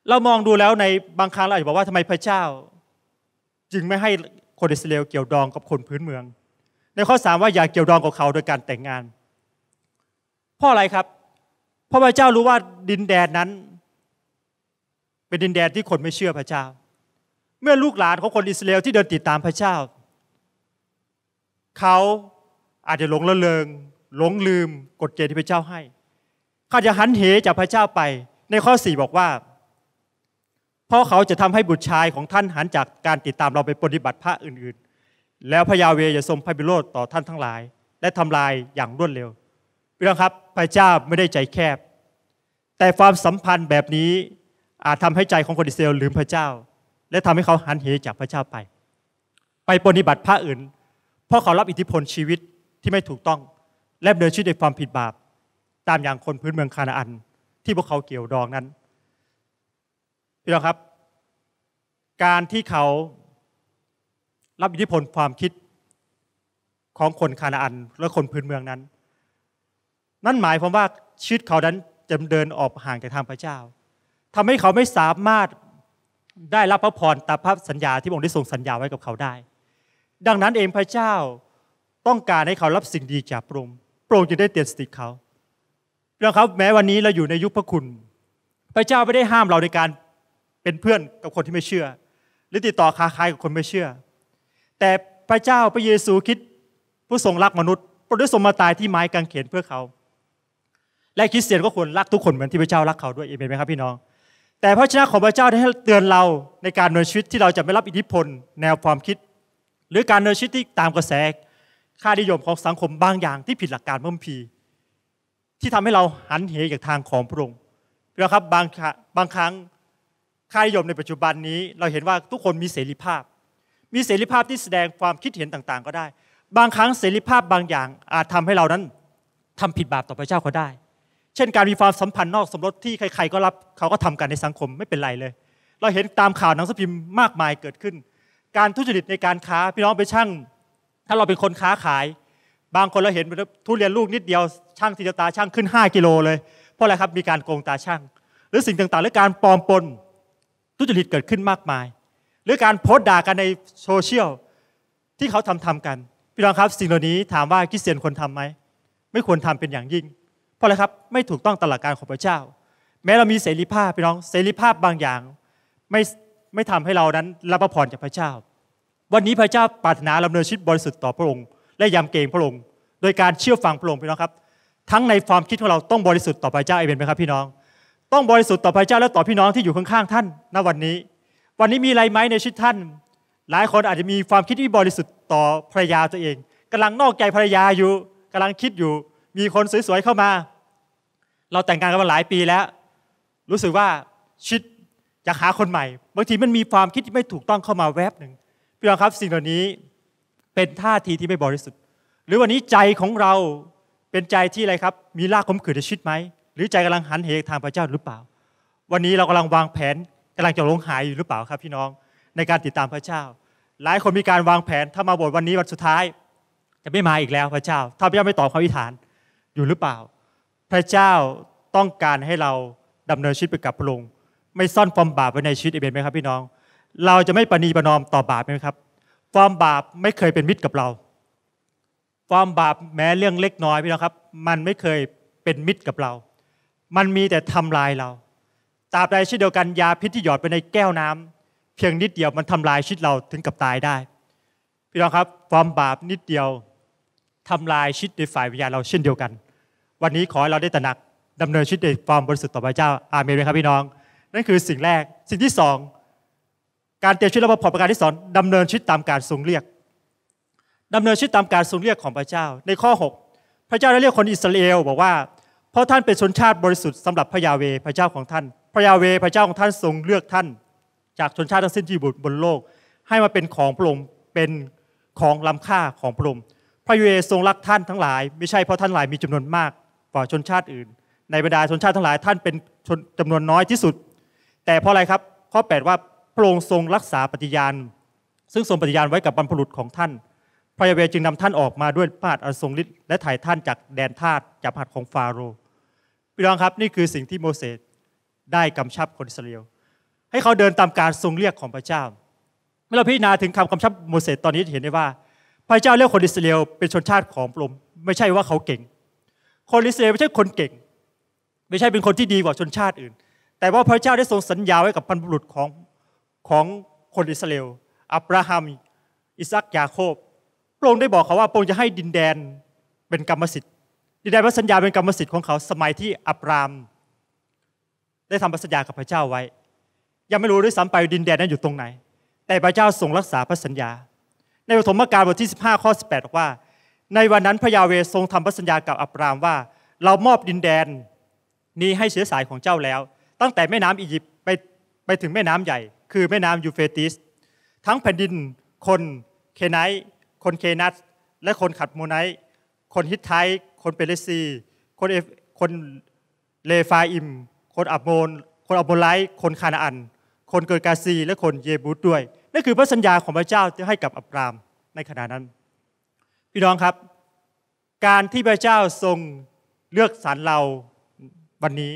เรามองดูแล้วในบางครั้งเราอาจจะบอกว่าทำไมพระเจ้า จึงไม่ให้คนอิสราเอลเกี่ยวดองกับคนพื้นเมือง ในข้อสามว่าอย่าเกี่ยวดองกับเขาโดยการแต่งงานเพราะอะไรครับเพราะพระเจ้ารู้ว่าดินแดนนั้น เป็นดินแดนที่คนไม่เชื่อพระเจ้า เมื่อลูกหลานของคนอิสราเอลที่เดินติดตามพระเจ้า เขาอาจจะหลงละเลงหลงลืมกฎเกณฑ์ที่พระเจ้าให้ เขาจะหันเหจากพระเจ้าไป ในข้อสี่บอกว่าเพราะเขาจะทำให้บุตรชายของท่านหันจากการติดตามเราไปปฏิบัติพระอื่นๆ แล้วพระยาเวจะทรงพระบิโรธต่อท่านทั้งหลาย และทำลายอย่างรวดเร็วพี่น้องครับ พระเจ้าไม่ได้ใจแคบ แต่ความสัมพันธ์แบบนี้อาจทำให้ใจของคนอิสราเอลลืมพระเจ้า และทำให้เขาหันเหจากพระเจ้าไป ไปปฏิบัติพระอื่น เพราะเขารับอิทธิพลชีวิตที่ไม่ถูกต้องและเดินชีวิตในความผิดบาป ตามอย่างคนพื้นเมืองคานาอัน ที่พวกเขาเกี่ยวดองนั้นพี่น้องครับ การที่เขารับอิทธิพลความคิดของคนคานาอัน และคนพื้นเมืองนั้น นั่นหมายความว่าชีวิตเขานั้นจะเดินออกห่างจากทางพระเจ้า ทำให้เขาไม่สามารถได้รับพระพรตามพระสัญญาที่พระองค์ได้ทรงสัญญาไว้กับเขาได้ ดังนั้นเองพระเจ้าต้องการให้เขารับสิ่งดีจากพระองค์พระองค์จึงได้เตือนสติเขาเราครับแม้วันนี้เราอยู่ในยุคพระคุณ พระเจ้าไม่ได้ห้ามเราในการเป็นเพื่อนกับคนที่ไม่เชื่อ หรือติดต่อค้าขายกับคนไม่เชื่อ แต่พระเจ้าพระเยซูคิดผู้ทรงรักมนุษย์โปรดดทรงมาตายที่ไม้กางเขนเพื่อเขา และคริสเตียนก็ควรรักทุกคนเหมือนที่พระเจ้ารักเขาด้วยเอเมนไหมครับ พี่น้อง แต่พระชนะของพระเจ้าได้เตือนเราในการดำเนินชีวิตที่เราจะไม่รับอิทธิพลแนวความคิด หรือการดำเนินชีวิตที่ตามกระแสค่านิยมของสังคมบางอย่างที่ผิดหลักการพร่มพี ที่ทำให้เราหันเหจากทางของพระองค์นะครับบางบางครั้งค่านิยมในปัจจุบันนี้เราเห็นว่าทุกคนมีเสรีภาพ มีเสรีภาพที่แสดงความคิดเห็นต่างๆก็ได้ บางครั้งเสรีภาพบางอย่างอาจทำให้เรานั้นทำผิดบาปต่อพระเจ้าก็ได้ เช่น การมีความสัมพันธ์นอกสมรสที่ใครๆก็รับเขาก็ทำกันในสังคมไม่เป็นไรเลย เราเห็นตามข่าวหนังสือพิมพ์มากมายเกิดขึ้น การทุจริตในการค้าพี่น้องไปช่างถ้าเราเป็นคนค้าขายบางคนเราเห็นทุเรียนลูกนิดเดียวช่างทีดตาช่างขึ้น 5กิโลเลย เพราะอะไรครับมีการโกงตาช่างหรือสิ่งต่างๆหรือการปลอมปนทุจริตเกิดขึ้นมากมาย หรือการโพสต์ด่ากันในโซเชียลที่เขาทำทำกันพี่น้องครับ สิ่งเหล่านี้ถามว่าคริสเตียนควรทำไหมไม่ควรทำเป็นอย่างยิ่ง เพราะอะไรครับไม่ถูกต้องตลากการของพระเจ้า แม้เรามีเสรีภาพพี่น้องเสรีภาพบางอย่าง ไม่ไม่ทำให้เรานั้นรับพระพรจากพระเจ้า วันนี้พระเจ้าปรารถนาดำเนินชีวิตบริสุทธิ์ต่อพระองค์และยำเกรงพระองค์โดยการเชื่อฟังพระองค์พี่น้องครับทั้งในความคิดของเราต้องบริสุทธิ์ต่อพระเจ้าเองเป็นไหมครับพี่น้องต้องบริสุทธิ์ต่อพระเจ้าและต่อพี่น้องที่อยู่ข้างๆท่านณวันนี้ วันนี้มีอะไรไหมในชีวิตท่าน หลายคนอาจจะมีความคิดที่บริสุทธิ์ต่อภรรยาตัวเอง กำลังนอกใจภรรยาอยู่กำลังคิดอยู่มีคนสวยๆเข้ามา เราแต่งงานกันมาหลายปีแล้ว รู้สึกว่าชิดอยากหาคนใหม่บางทีมันมีความคิดที่ไม่ถูกต้องเข้ามาแวบหนึ่งพี่น้องครับสิ่งเหล่านี้เป็นท่าทีที่ไม่บริสุทธิ์หรือวันนี้ใจของเราเป็นใจที่อะไรครับ มีรากขมขื่นในชีวิตไหมหรือใจกำลังหันเหทางพระเจ้าหรือเปล่า วันนี้เรากำลังวางแผนกำลังจะลงหายอยู่หรือเปล่าครับพี่น้องในการติดตามพระเจ้า หลายคนมีการวางแผนถ้ามาบทวันนี้วันสุดท้ายจะไม่มาอีกแล้วพระเจ้า ถ้า พระเจ้าไม่ตอบคำอธิษฐานอยู่หรือเปล่า พระเจ้าต้องการให้เราดำเนินชีวิตไปกับพระองค์ไม่ซ่อนความบาปไว้ในชีวิตีอเ็นไหมครับ พี่น้อง เราจะไม่ปณีประนอมต่อบาปไหมครับ ความบาปไม่เคยเป็นมิตรกับเรา ความบาปแม้เรื่องเล็กน้อยพี่น้องครับมันไม่เคยเป็นมิตรกับเรามันมีแต่ทำลายเราตราบใดเช่นเดียวกัน ยาพิษที่หยอดไปในแก้วน้ำเพียงนิดเดียวมันทำลายชีวิตเราถึงกับตายได้ พี่น้องครับความบาปนิดเดียวทำลายชีวิตในฝ่ายวิญญาณเราเช่นเดียวกัน วันนี้ขอให้เราได้ตระหนักดำเนินชีวิตในความบริสุทธิ์ต่อพระเจ้าอาเมนไหมครับพี่น้อง นั่นคือสิ่งแรก สิ่งที่สองการเตรียมชีวิตเประพอประการที่สองดำเนินชีวิตตามการทรงเรียกดำเนินชีวิตตามการทรงเรียกของพระเจ้า ในข้อ 6 พระเจ้าได้เรียกคนอิสราเอลบอกว่าเพราะท่านเป็นชนชาติบริสุทธิ์สำหรับพระยาเวพระเจ้าของท่าน พระยาเวพระเจ้าของท่านทรงเลือกท่าน จากชนชาติทั้งสิ้นที่อยู่บนโลก ให้มาเป็นของพระองค์เป็นของล้าค่าของพระองค์พระเยซูวทรงรักท่านทั้งหลายไม่ใช่เพราะท่านหลายมีจำนวนมาก กว่าชนชาติอื่น ในบรรดาชนชาติทั้งหลายท่านเป็นจำนวนน้อยที่สุด แต่เพราะอะไรครับข้อ8ว่าพระองค์ทรงรักษาปฏิญาณซึ่งทรงปฏิญาณไว้กับบรรพบุรุษของท่าน พระยาเวจึงนำท่านออกมาด้วยพระหัตถ์อันทรงฤทธิ์และถ่ายท่านจากแดนทาสจากหัตถ์ของฟาโรหี่น้องครับนี่คือสิ่งที่โมเสสได้กำชับคนอิสราเอลให้เขาเดินตามการทรงเรียกของพระเจ้า เมื่อเราพิจารณาถึงคำกำชับโมเสสตอนนี้เห็นได้ว่า พระเจ้าเรียกคนอิสราเอลเป็นชนชาติของปรองไม่ใช่ว่าเขาเก่ง คนอิสราเอลไม่ใช่คนเก่ง ไม่ใช่เป็นคนที่ดีกว่าชนชาติอื่น แต่ว่าพระเจ้าได้ทรงสัญญาไว้กับพนธุ์บุรุของของคนอิสราเอลอับราฮัม อิสอักยาโคบพระองค์ได้บอกเขาว่าพระองค์จะให้ดินแดนเป็นกรรมสิทธิดินแดนพระสัญญาเป็นกรรมสิทธิ์ของเขาสมัยที่อับรามได้ทำพระสัญญากับพระเจ้าไว้ ยังไม่รู้ด้วยซ้ำไปดินแดนนั้นอยู่ตรงไหน แต่พระเจ้าทรงรักษาพระสัญญา ในปฐมกาลบทที่15ข้อ18บอกว่า ในวันนั้นพระยาเวทรงทำพระสัญญากับอับรามว่า เรามอบดินแดนนี้ให้เชื้อสายของเจ้าแล้ว ตั้งแต่แม่น้ำอียิปต์ไปไปถึงแม่น้ำใหญ่ คือแม่น้ำยูเฟติส ทั้งแผ่นดินคนเคไนคนเคนัส และคนขัดโมไน คนฮิตไทคนเปเลซี คนเอฟ คนเลฟาอิม คนอับโมน คนอับโมไลคนคานาอัน คนเกิดกาซี และคนเยบูตด้วยนั่นคือพระสัญญาของพระเจ้าที่ให้กับอับรามในขณะนั้นพี่น้องครับ การที่พระเจ้าทรงเลือกสรรเราวันนี้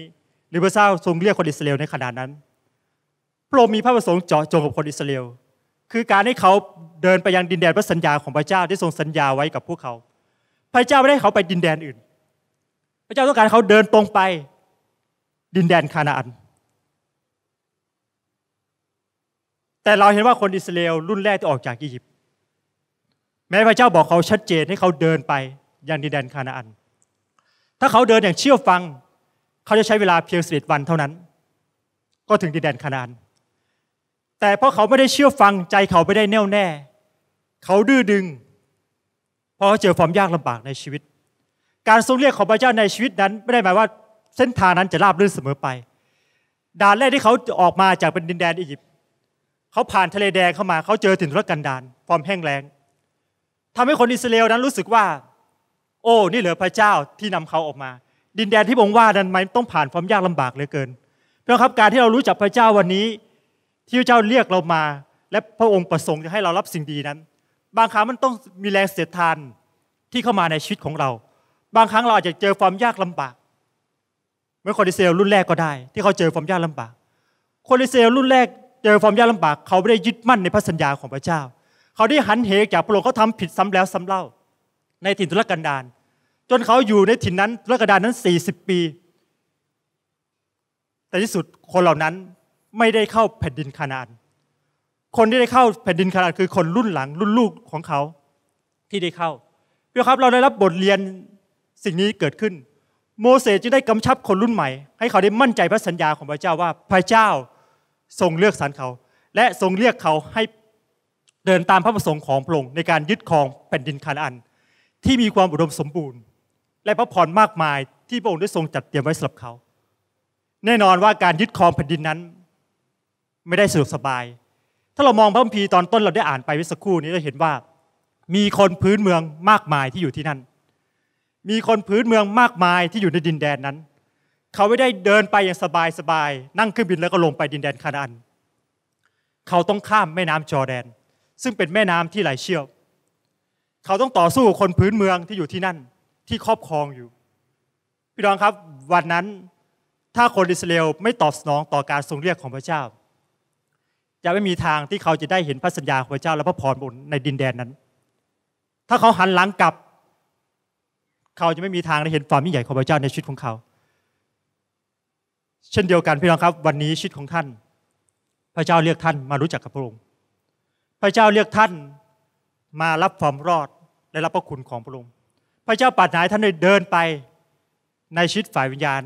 หรือพระเจ้าทรงเรียกคนอิสราเอลในขณะนั้นพระองค์มีพระประสงค์เจาะจงกับคนอิสราเอลคือการให้เขาเดินไปยังดินแดนพระสัญญาของพระเจ้าที่ทรงสัญญาไว้กับพวกเขาพระเจ้าไม่ได้เขาไปดินแดนอื่น พระเจ้าต้องการเขาเดินตรงไปดินแดนคานาอัน แต่เราเห็นว่าคนอิสราเอลรุ่นแรกที่ออกจากอียิปต์แม้พระเจ้าบอกเขาชัดเจนให้เขาเดินไปยังดินแดนคานาอัน ถ้าเขาเดินอย่างเชื่อฟัง เขาจะใช้เวลาเพียงสิบวันเท่านั้น ก็ถึงดินแดนคานาอัน แต่เพราะเขาไม่ได้เชื่อฟังใจเขาไม่ได้แน่วแน่เขาดื้อดึงพอเขาเจอความยากลำบากในชีวิต การทรงเรียกของพระเจ้าในชีวิตนั้นไม่ได้หมายว่าเส้นทางนั้นจะราบรื่นเสมอไป ด่านแรกที่เขาออกมาจากเป็นดินแดนอียิปต์ เขาผ่านทะเลแดงเข้ามา เขาเจอถิ่นทุรกันดารความแห้งแล้งทำให้คนอิสราเอลนั้นรู้สึกว่า โอ้ นี่เหลือพระเจ้าที่นำเขาออกมา ดินแดนที่บงว่านั้นมันต้องผ่านความยากลำบากเหลือเกิน เพื่อครับการที่เรารู้จักพระเจ้าวันนี้ ที่พระเจ้าเรียกเรามา และพระองค์ประสงค์จะให้เรารับสิ่งดีนั้นบางครั้งมันต้องมีแรงเสียดทานที่เข้ามาในชีวิตของเรา บางครั้งเราอาจจะเจอความยากลำบาก เมื่อคนดิเซลรุ่นแรกก็ได้ ที่เขาเจอความยากลำบากคนดิเซลรุ่นแรกเจอความยากลำบาก เขาไม่ได้ยึดมั่นในพระสัญญาของพระเจ้า เขาได้หันเหจากพระองค์เขาทำผิดซ้ำแล้วซ้าเล่า ในถิ่นทุรกันดารจนเขาอยู่ในถิ่นนั้นทุรกันดารนั้น40ปี แต่ที่สุดคนเหล่านั้นไม่ได้เข้าแผ่นดินคานาอันคนที่ได้เข้าแผ่นดินคานาคือคนรุ่นหลัง รุ่นลูกของเขาที่ได้เข้าพี่ครับเราได้รับบทเรียนสิ่งนี้เกิดขึ้น โมเสสจึงได้กำชับคนรุ่นใหม่ ให้เขาได้มั่นใจพระสัญญาของพระเจ้าว่าพระเจ้าทรงเลือกสรรเขา และทรงเรียกเขาให้เดินตามพระประสงค์ของพระองค์ในการยึดครองแผ่นดินคานาดัน ที่มีความอุดมสมบูรณ์ และพระพรมากมายที่พระองค์ได้ทรงจัดเตรียมไว้สำหรับเขา แน่นอนว่าการยึดครองแผ่นดินนั้น ไม่ได้สะดวกสบายถ้าเรามองพระคัมภีร์ตอนต้นเราได้อ่านไปเมื่อสักครู่นี้เจะเห็นว่า มีคนพื้นเมืองมากมายที่อยู่ที่นั่น มีคนพื้นเมืองมากมายที่อยู่ในดินแดนนั้น เขาไม่ได้เดินไปอย่างสบายสบายนั่งเครื่องบินแล้วก็ลงไปดินแดนคานาอัน เขาต้องข้ามแม่น้ำจอแดน ซึ่งเป็นแม่น้ำที่ไหลเชี่ยวเขาต้องต่อสู้กับคนพื้นเมืองที่อยู่ที่นั่นที่ครอบครองอยู่พี่น้องครับ วันนั้นถ้าคนอิสราเอลไม่ตอบสนองต่อการทรงเรียกของพระเจ้าจะไม่มีทางที่เขาจะได้เห็นพระสัญญาของพระเจ้าและพระพรบนในดินแดนนั้น ถ้าเขาหันหลังกลับ เขาจะไม่มีทางได้เห็นความยิ่งใหญ่ของพระเจ้าในชีวิตของเขา เช่นเดียวกันพี่น้องครับวันนี้ชีวิตของท่าน พระเจ้าเรียกท่านมารู้จักกับพระองค์ พระเจ้าเรียกท่านมารับความรอดและรับพระคุณของพระองค์ พระเจ้าปรารถนาท่านได้เดินไปในชีวิตฝ่ายวิญญาณ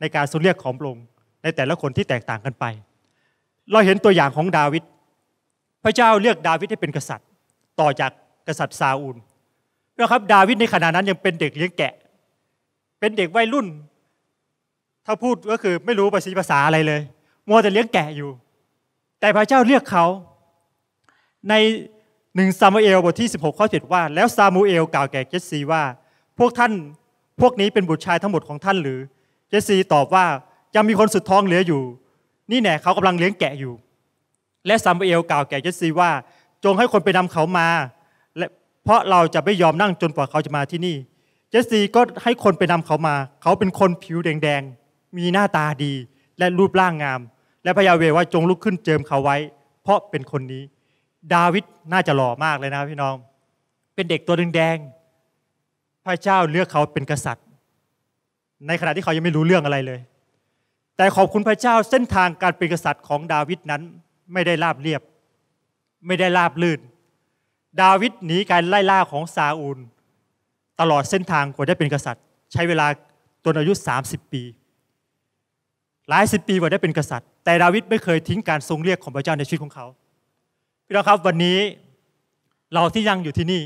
ในการสุเรียกของพระองค์ในแต่ละคนที่แตกต่างกันไปเราเห็นตัวอย่างของดาวิด พระเจ้าเลือกดาวิดให้เป็นกษัตริย์ต่อจากกษัตริย์ซาอูลนะครับดาวิดในขณะนั้นยังเป็นเด็กเลี้ยงแกะ เป็นเด็กวัยรุ่น ถ้าพูดก็คือไม่รู้ภาษีภาษาอะไรเลย มัวแต่เลี้ยงแกะอยู่ แต่พระเจ้าเลือกเขา ในหนึ่งซามูเอลบทที่ 16 ข้อ7ว่า แล้วซามูเอลกล่าวแก่เจสซีว่า พวกท่านพวกนี้เป็นบุตรชายทั้งหมดของท่านหรือเจสซีตอบว่ายังมีคนสุดท้องเหลืออยู่นี่แน่เขากำลังเลี้ยงแกะอยู่ และซามูเอลกล่าวแก่เจสซีว่าจงให้คนไปนำเขามา และเพราะเราจะไม่ยอมนั่งจนกว่าเขาจะมาที่นี่เจสซีก็ให้คนไปนำเขามา เขาเป็นคนผิวแดงๆมีหน้าตาดีและรูปร่างงาม และพระยาเวว่าจงลุกขึ้นเจิมเขาไว้ เพราะเป็นคนนี้ ดาวิดน่าจะหล่อมากเลยนะพี่น้อง เป็นเด็กตัวแดงๆพระเจ้าเลือกเขาเป็นกษัตริย์ ในขณะที่เขายังไม่รู้เรื่องอะไรเลยแต่ขอบคุณพระเจ้าเส้นทางการเป็นกษัตริย์ของดาวิดนั้นไม่ได้ราบเรียบ ไม่ได้ราบลื่น ดาวิดหนีการไล่ล่าของซาอูลตลอดเส้นทางกว่าได้เป็นกษัตริย์ ใช้เวลาันอายุ30 ปีหลายสิบปีกว่าได้เป็นกษัตริย์ แต่ดาวิดไม่เคยทิ้งการทรงเรียกของพระเจ้าในชีวิตของเขาพี่น้องครับวันนี้เราที่ยังอยู่ที่นี่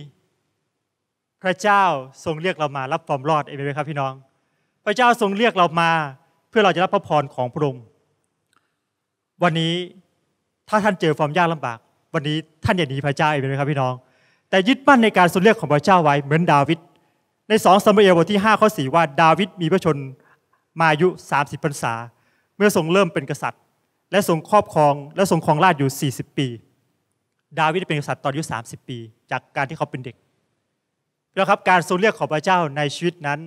พระเจ้าทรงเรียกเรามารับความรอดเองไหมครับพี่น้อง พระเจ้าทรงเรียกเรามาเพื่อเราจะรับพระพรของพระองค์ วันนี้ถ้าท่านเจอความยากลำบาก วันนี้ท่านอย่าหนีพระเจ้าอีกเลยครับพี่น้อง แต่ยึดมั่นในการสุดเรียกของพระเจ้าไว้เหมือนดาวิด ในสองสมัยบทที่5ข้อ4ว่า ดาวิดมีพระชนมาอายุ 30 พรรษา เมื่อทรงเริ่มเป็นกษัตริย์ และทรงครอบครองและทรงครองราชอยู่ 40 ปี ดาวิดเป็นกษัตริย์ตอนอายุ 30 ปี จากการที่เขาเป็นเด็ก แล้วครับการทรงเรียกของพระเจ้าในชีวิตนั้น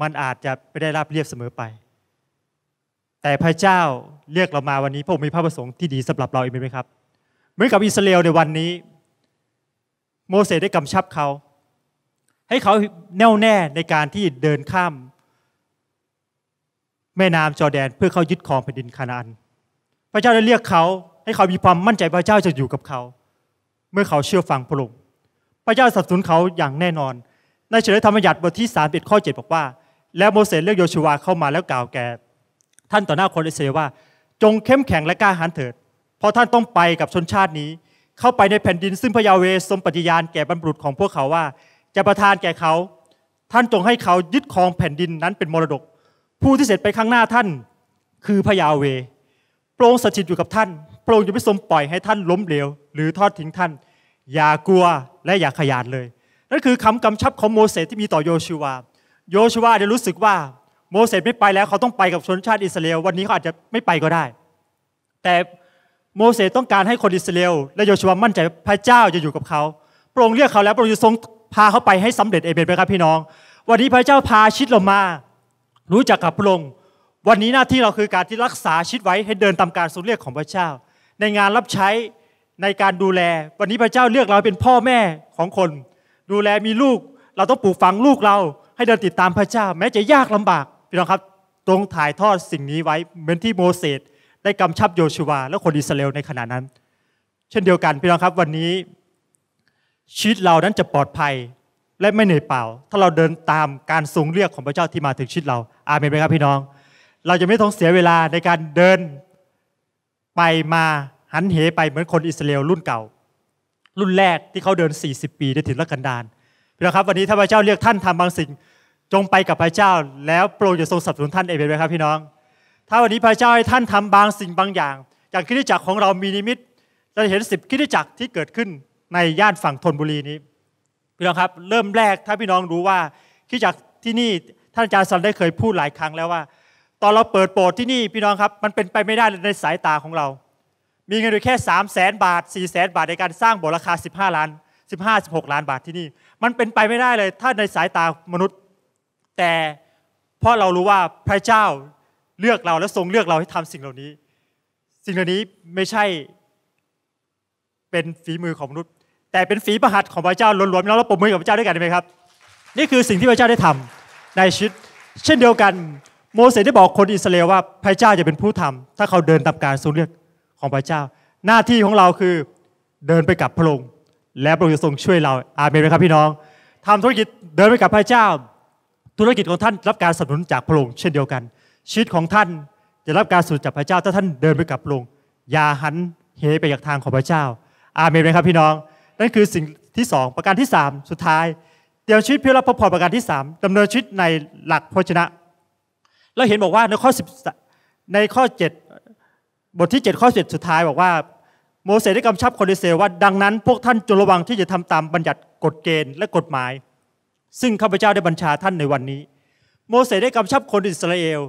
มันอาจจะไม่ได้รับเรียบเสมอไป แต่พระเจ้าเรียกเรามาวันนี้พระองค์มีพระประสงค์ที่ดีสำหรับเราเองไหมครับเหมือนกับอิสราเอลในวันนี้ โมเสสได้กำชับเขา ให้เขาแน่วแน่ในการที่เดินข้าม แม่น้ำจอแดนเพื่อเขายึดครองแผ่นดินคานาอัน พระเจ้าได้เรียกเขา ให้เขามีความมั่นใจพระเจ้าจะอยู่กับเขา เมื่อเขาเชื่อฟังพระองค์พระเจ้าสนับสนุนเขาอย่างแน่นอนในเฉลยธรรมยัติบทที่3ามข้อ 7 บอกว่าแล้วโมเสสเรียกโยชูวาเข้ามาแล้วกล่าวแก่ ท่านต่อหน้าคนอิสราเอลว่า จงเข้มแข็งและกล้าหาญเถิดเพราะท่านต้องไปกับชนชาตินี้ เข้าไปในแผ่นดิน ซึ่งพระยาเวทรงปฏิญาณแก่บรรพบุรุษของพวกเขาว่า จะประทานแก่เขา ท่านจงให้เขายึดครองแผ่นดินนั้นเป็นมรดก ผู้ที่เสร็จไปข้างหน้าท่านคือพระยาเวโปรงสถิตอยู่กับท่านโปร่งอยจะไม่ทรงปล่อยให้ท่านล้มเหลวหรือทอดทิ้งท่านอย่ากลัวและอย่าขยานเลยนั่นคือคำกำชับของโมเสสที่มีต่อโยชูวาโยชูวาจะรู้สึกว่าโมเสสไม่ไปแล้วเขาต้องไปกับชนชาติอิสราเอลวันนี้เขาอาจจะไม่ไปก็ได้ แต่โมเสสต้องการให้คนอิสราเอลและโยชูวามั่นใจพระเจ้าจะอยู่กับเขาโปร่งเรียกเขาแล้วโปร่งจะทรงพาเขาไปให้สำเร็จเอเมนไหมครับพี่น้อง วันนี้พระเจ้าพาชิดเรามา รู้จักกับพระองค์วันนี้หน้าที่เราคือการที่รักษาชิดไว้ให้เดินตามการทรงเรียกของพระเจ้า ในงานรับใช้ในการดูแล วันนี้พระเจ้าเลือกเราเป็นพ่อแม่ของคน ดูแลมีลูก เราต้องปลูกฝังลูกเราให้เดินติดตามพระเจ้าแม้จะยากลำบากพี่น้องครับตรงถ่ายทอดสิ่งนี้ไว้เหมือนที่โมเสสได้กำชับโยชูวา และคนอิสราเอลในขณะนั้น เช่นเดียวกันพี่น้องครับวันนี้ชีวิตเรานั้นจะปลอดภัยและไม่เหนื่อยเปล่าถ้าเราเดินตามการทรงเรียกของพระเจ้าที่มาถึงชีวิตเรา อาเมนไหมครับ พี่น้อง เราจะไม่ต้องเสียเวลาในการเดินไปมาหันเหไปเหมือนคนอิสราเอลรุ่นเก่า รุ่นแรกที่เขาเดิน 40 ปีได้ถึงละกันดานพี่น้องครับวันนี้ถ้าพระเจ้าเรียกท่านทำบางสิ่งจงไปกับพระเจ้า แล้วโปรดอย่าทรงสับสนท่านเองเลยครับพี่น้อง ถ้าวันนี้พระเจ้าให้ท่านทำบางสิ่งบางอย่าง จากคริสตจักรของเรามีนิมิตเราจะเห็นสิบคริสตจักรที่เกิดขึ้นในย่านฝั่งธนบุรีนี้พี่น้องครับเริ่มแรกถ้าพี่น้องรู้ว่าคริสตจักรที่นี่ท่านอาจารย์สันได้เคยพูดหลายครั้งแล้วว่าตอนเราเปิดโปรดที่นี่พี่น้องครับมันเป็นไปไม่ได้ในสายตาของเรา มีเงินอยู่แค่ 3 0 0แสนบาท4ี่แสนบาทในการสร้างโบสถ์ราคา15 ล้าน 15 16ล้านบาทที่นี่มันเป็นไปไม่ได้เลยถ้าในสายตามนุษย์แต่เพราะเรารู้ว่าพระเจ้าเลือกเราและทรงเลือกเราให้ทำสิ่งเหล่านี้ สิ่งเหล่านี้ไม่ใช่เป็นฝีมือของมนุษย์แต่เป็นฝีประหัตของพระเจ้าล้วนๆแล้วเราปรบมือกับพระเจ้าด้วยกันได้ไหมครับ นี่คือสิ่งที่พระเจ้าได้ทำในชีวิตเช่นเดียวกันโมเสสได้บอกคนอิสราเอลว่าพระเจ้าจะเป็นผู้ทำ ถ้าเขาเดินตามการทรงเลือกของพระเจ้า หน้าที่ของเราคือเดินไปกับพระองค์และพระองค์จะทรงช่วยเราอาเมนไหมครับพี่น้อง ทำธุรกิจเดินไปกับพระเจ้าธุรกิจของท่านรับการสนับสนุนจากพระองค์เช่นเดียวกัน ชีวิตของท่านจะรับการสนับสนุนจากพระเจ้าถ้าท่านเดินไปกับพระองค์อย่าหันเหไปจากทางของพระเจ้า อาเมนไหมครับพี่น้องนั่นคือสิ่งที่ 2 ประการที่ 3 สุดท้ายเดี๋ยวชีวิตเพื่อรับพระพรประการที่ 3 ดำเนินชีวิตในหลักพระชนะเราเห็นบอกว่าในข้อ 10 ในข้อ 7 บทที่ 7 ข้อ 7 สุดท้ายบอกว่า โมเสสได้กำชับคนอิสราเอลว่า ดังนั้น พวกท่านจงระวังที่จะทำตามบัญญัติกฎเกณฑ์และกฎหมายซึ่งข้าพเจ้าได้บัญชาท่านในวันนี้ โมเสสได้กำชับคนอิสราเอล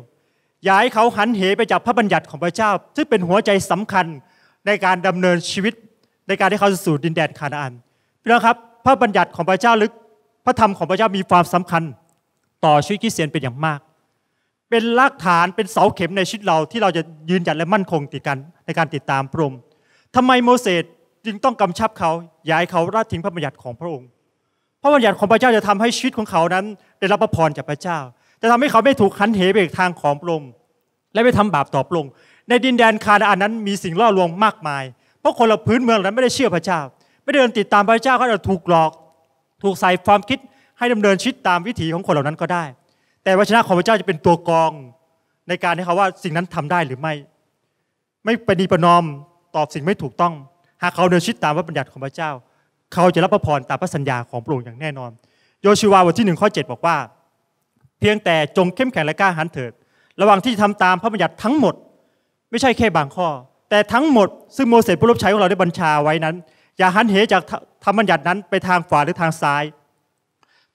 อย่าให้เขาหันเหไปจากพระบัญญัติของพระเจ้าซึ่งเป็นหัวใจสำคัญในการดำเนินชีวิตในการที่เขาสู่ดินแดนคานาอันพี่น้องครับพระบัญญัติของพระเจ้าลึกพระธรรมของพระเจ้ามีความสำคัญ ต่อชีวิตคริสเตียนเป็นอย่างมาก เป็นรากฐานเป็นเสาเข็มในชีวิตเราที่เราจะยืนหยัดและมั่นคง ติดกันในการติดตามพระองค์ทำไมโมเสสจึงต้องกำชับเขาย้ายเขาละทิ้งพระบัญญัติของพระองค์พระบัญญัติของพระเจ้าจะทำให้ชีวิตของเขานั้น ได้รับพระพรจากพระเจ้าจะทำให้เขาไม่ถูกขันเหไปอีกทางของปรงและไม่ทำบาปต่อประงในดินแดนคานาอันนั้นมีสิ่งล่อลวงมากมาย เพราะคนละพื้นเมืองนั้นไม่ได้เชื่อพระเจ้า ไม่เดินติดตามพระเจ้าก็จะถูกหลอก ถูกใส่ความคิดให้ดำเนินชีวิตตามวิถีของคนเหล่านั้นก็ได้ แต่วชนะของพระเจ้าจะเป็นตัวกองในการให้เขาว่าสิ่งนั้นทำได้หรือไม่ ไม่ปฏิปนอมตอบสิ่งไม่ถูกต้อง หากเขาเดินชีวิตตามพระบัญญัติของพระเจ้าเขาจะรับพระพรตามพระสัญญาของพระองค์อย่างแน่นอน โยชูวาบทที่หนึ่งข้อเจดบอกว่า เพียงแต่จงเข้มแข็งและกล้าหันเถิด ระหว่างที่ทำตามพระบัญญัติทั้งหมด ไม่ใช่แค่บางข้อ แต่ทั้งหมด ซึ่งโมเสสผู้รับใช้ของเราได้บัญชาไว้นั้น อย่าหันเหจากธรรมบัญญัตินั้นไปทางขวาหรือทางซ้าย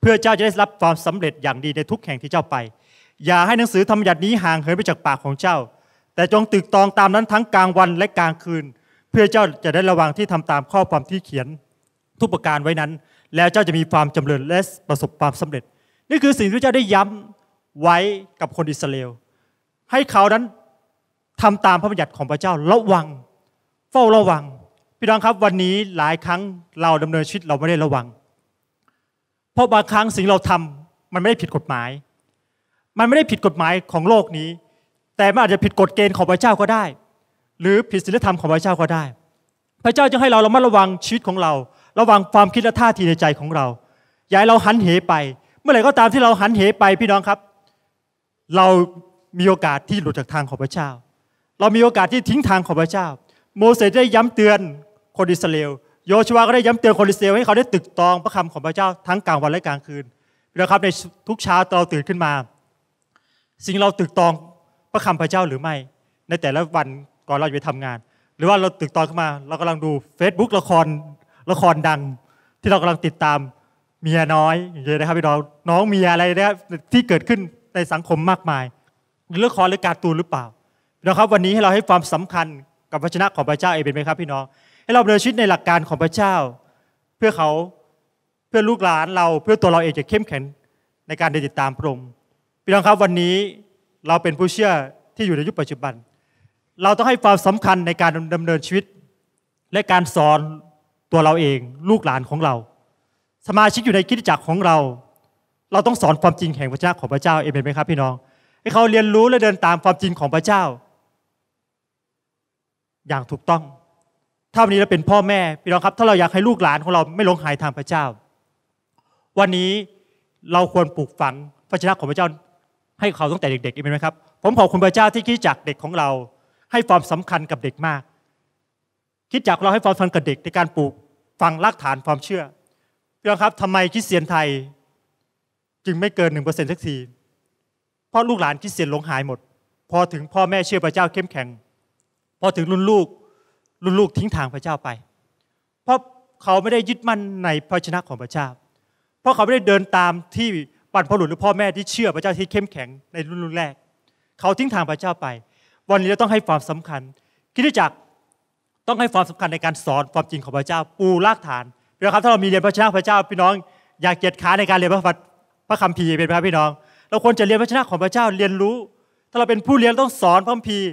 เพื่อเจ้าจะได้รับความสำเร็จอย่างดีในทุกแห่งที่เจ้าไป อย่าให้หนังสือธรรมบัญญัตินี้ห่างเหินไปจากปากของเจ้า แต่จงตึกตองตามนั้นทั้งกลางวันและกลางคืน เพื่อเจ้าจะได้ระวังที่ทำตามข้อความที่เขียนทุกประการไว้นั้นแล้วเจ้าจะมีความจำเริญและประสบความสำเร็จ นี่คือสิ่งที่เจ้าได้ย้ำไว้กับคนอิสราเอลให้เขานั้นทำตามพระบัญญัติของพระเจ้าระวังเฝ้าระวังพี่น้องครับวันนี้หลายครั้งเราดำเนินชีวิตเราไม่ได้ระวังเพราะบางครั้งสิ่งเราทำมันไม่ได้ผิดกฎหมาย มันไม่ได้ผิดกฎหมายของโลกนี้ แต่มันอาจจะผิดกฎเกณฑ์ของพระเจ้าก็ได้ หรือผิดศีลธรรมของพระเจ้าก็ได้ พระเจ้าจึงให้เราระมัดระวังชีวิตของเราระวังความคิดและท่าทีในใจของเราอย่าให้เราหันเหไป เมื่อไหร่ก็ตามที่เราหันเหไปพี่น้องครับ เรามีโอกาสที่หลุดจากทางของพระเจ้า เรามีโอกาสที่ทิ้งทางของพระเจ้า โมเสสได้ย้ำเตือนคนอิสราเอลโยชัวก็ได้ย้ำเตือนคนอิสราเอลให้เขาได้ตึกตองพระคำของพระเจ้า ทั้งกลางวันและกลางคืนนะครับในทุกเช้าเราตื่นขึ้นมา สิ่งเราตึกตองพระคำพระเจ้าหรือไม่ ในแต่ละวันก่อนเราจะไปทำงาน หรือว่าเราตึกตองขึ้นมา เรากำลังดู Facebook ละครละครดังที่เรากำลังติดตามเมียน้อยอย่างเงี้ยนะครับพี่น้องน้องเมียอะไรนะที่เกิดขึ้นในสังคมมากมายหรือละครหรือการ์ตูนหรือเปล่านะครับวันนี้ให้เราให้ความสำคัญกับพระชนะของพระเจ้าเองเป็นไหมครับ พี่น้องให้เราดำเนินชีวิตในหลักการของพระเจ้า เพื่อเขาเพื่อลูกหลานเราเพื่อตัวเราเองจะเข้มแข็งในการติดตามพระองค์พี่น้องครับวันนี้เราเป็นผู้เชื่อที่อยู่ในยุคปัจจุบัน เราต้องให้ความสำคัญในการดำเนินชีวิตและการสอนตัวเราเองลูกหลานของเรา สมาชิกอยู่ในคิดจักรของเรา เราต้องสอนความจริงแห่งพระเจ้าของพระเจ้าเองเป็นไหมครับ พี่น้อง ให้เขาเรียนรู้และเดินตามความจริงของพระเจ้า อย่างถูกต้อง ถ้าวันนี้เราเป็นพ่อแม่พี่น้องครับ ถ้าเราอยากให้ลูกหลานของเราไม่หลงหายทางพระเจ้า วันนี้เราควรปลูกฝังพระชนะของพระเจ้า ให้เขาตั้งแต่เด็กๆเอเนไหมครับผมขอบคุณพระเจ้าที่คิดจักเด็กของเรา ให้ความสำคัญกับเด็กมากคิดจักเราให้ความสำคัญกับเด็กในการปลูกฝังรากฐานความเชื่อพี่น้องครับทำไมคริสเตียนไทยจึงไม่เกินหนึ่งเปอร์เซ็นต์สักที เพราะลูกหลานคริสเตียนหลงหายหมด พอถึงพ่อแม่เชื่อพระเจ้าเข้มแข็ง พอถึงรุ่นลูกรุ่นลูกทิ้งทางพระเจ้าไปเพราะเขาไม่ได้ยึดมั่นในพระชนะของพระเจ้า เพราะเขาไม่ได้เดินตามที่บรรพบุรุษหรือพ่อแม่ที่เชื่อพระเจ้าที่เข้มแข็งในรุ่นรุ่นแรก เขาทิ้งทางพระเจ้าไป วันนี้เราต้องให้ความสำคัญคิดจักต้องให้ความสำคัญในการสอนความจริงของพระเจ้าปูรากฐานนะครับถ้าเรามีเรียนพระชนะพระเจ้าพี่น้อง อยากเกียจค้าในการเรียนพระพระคัมภีร์เป็นพระพี่น้อง เราควรจะเรียนพระชนะของพระเจ้าเรียนรู้ถ้าเราเป็นผู้เรียนต้องสอนพระคัมภีร์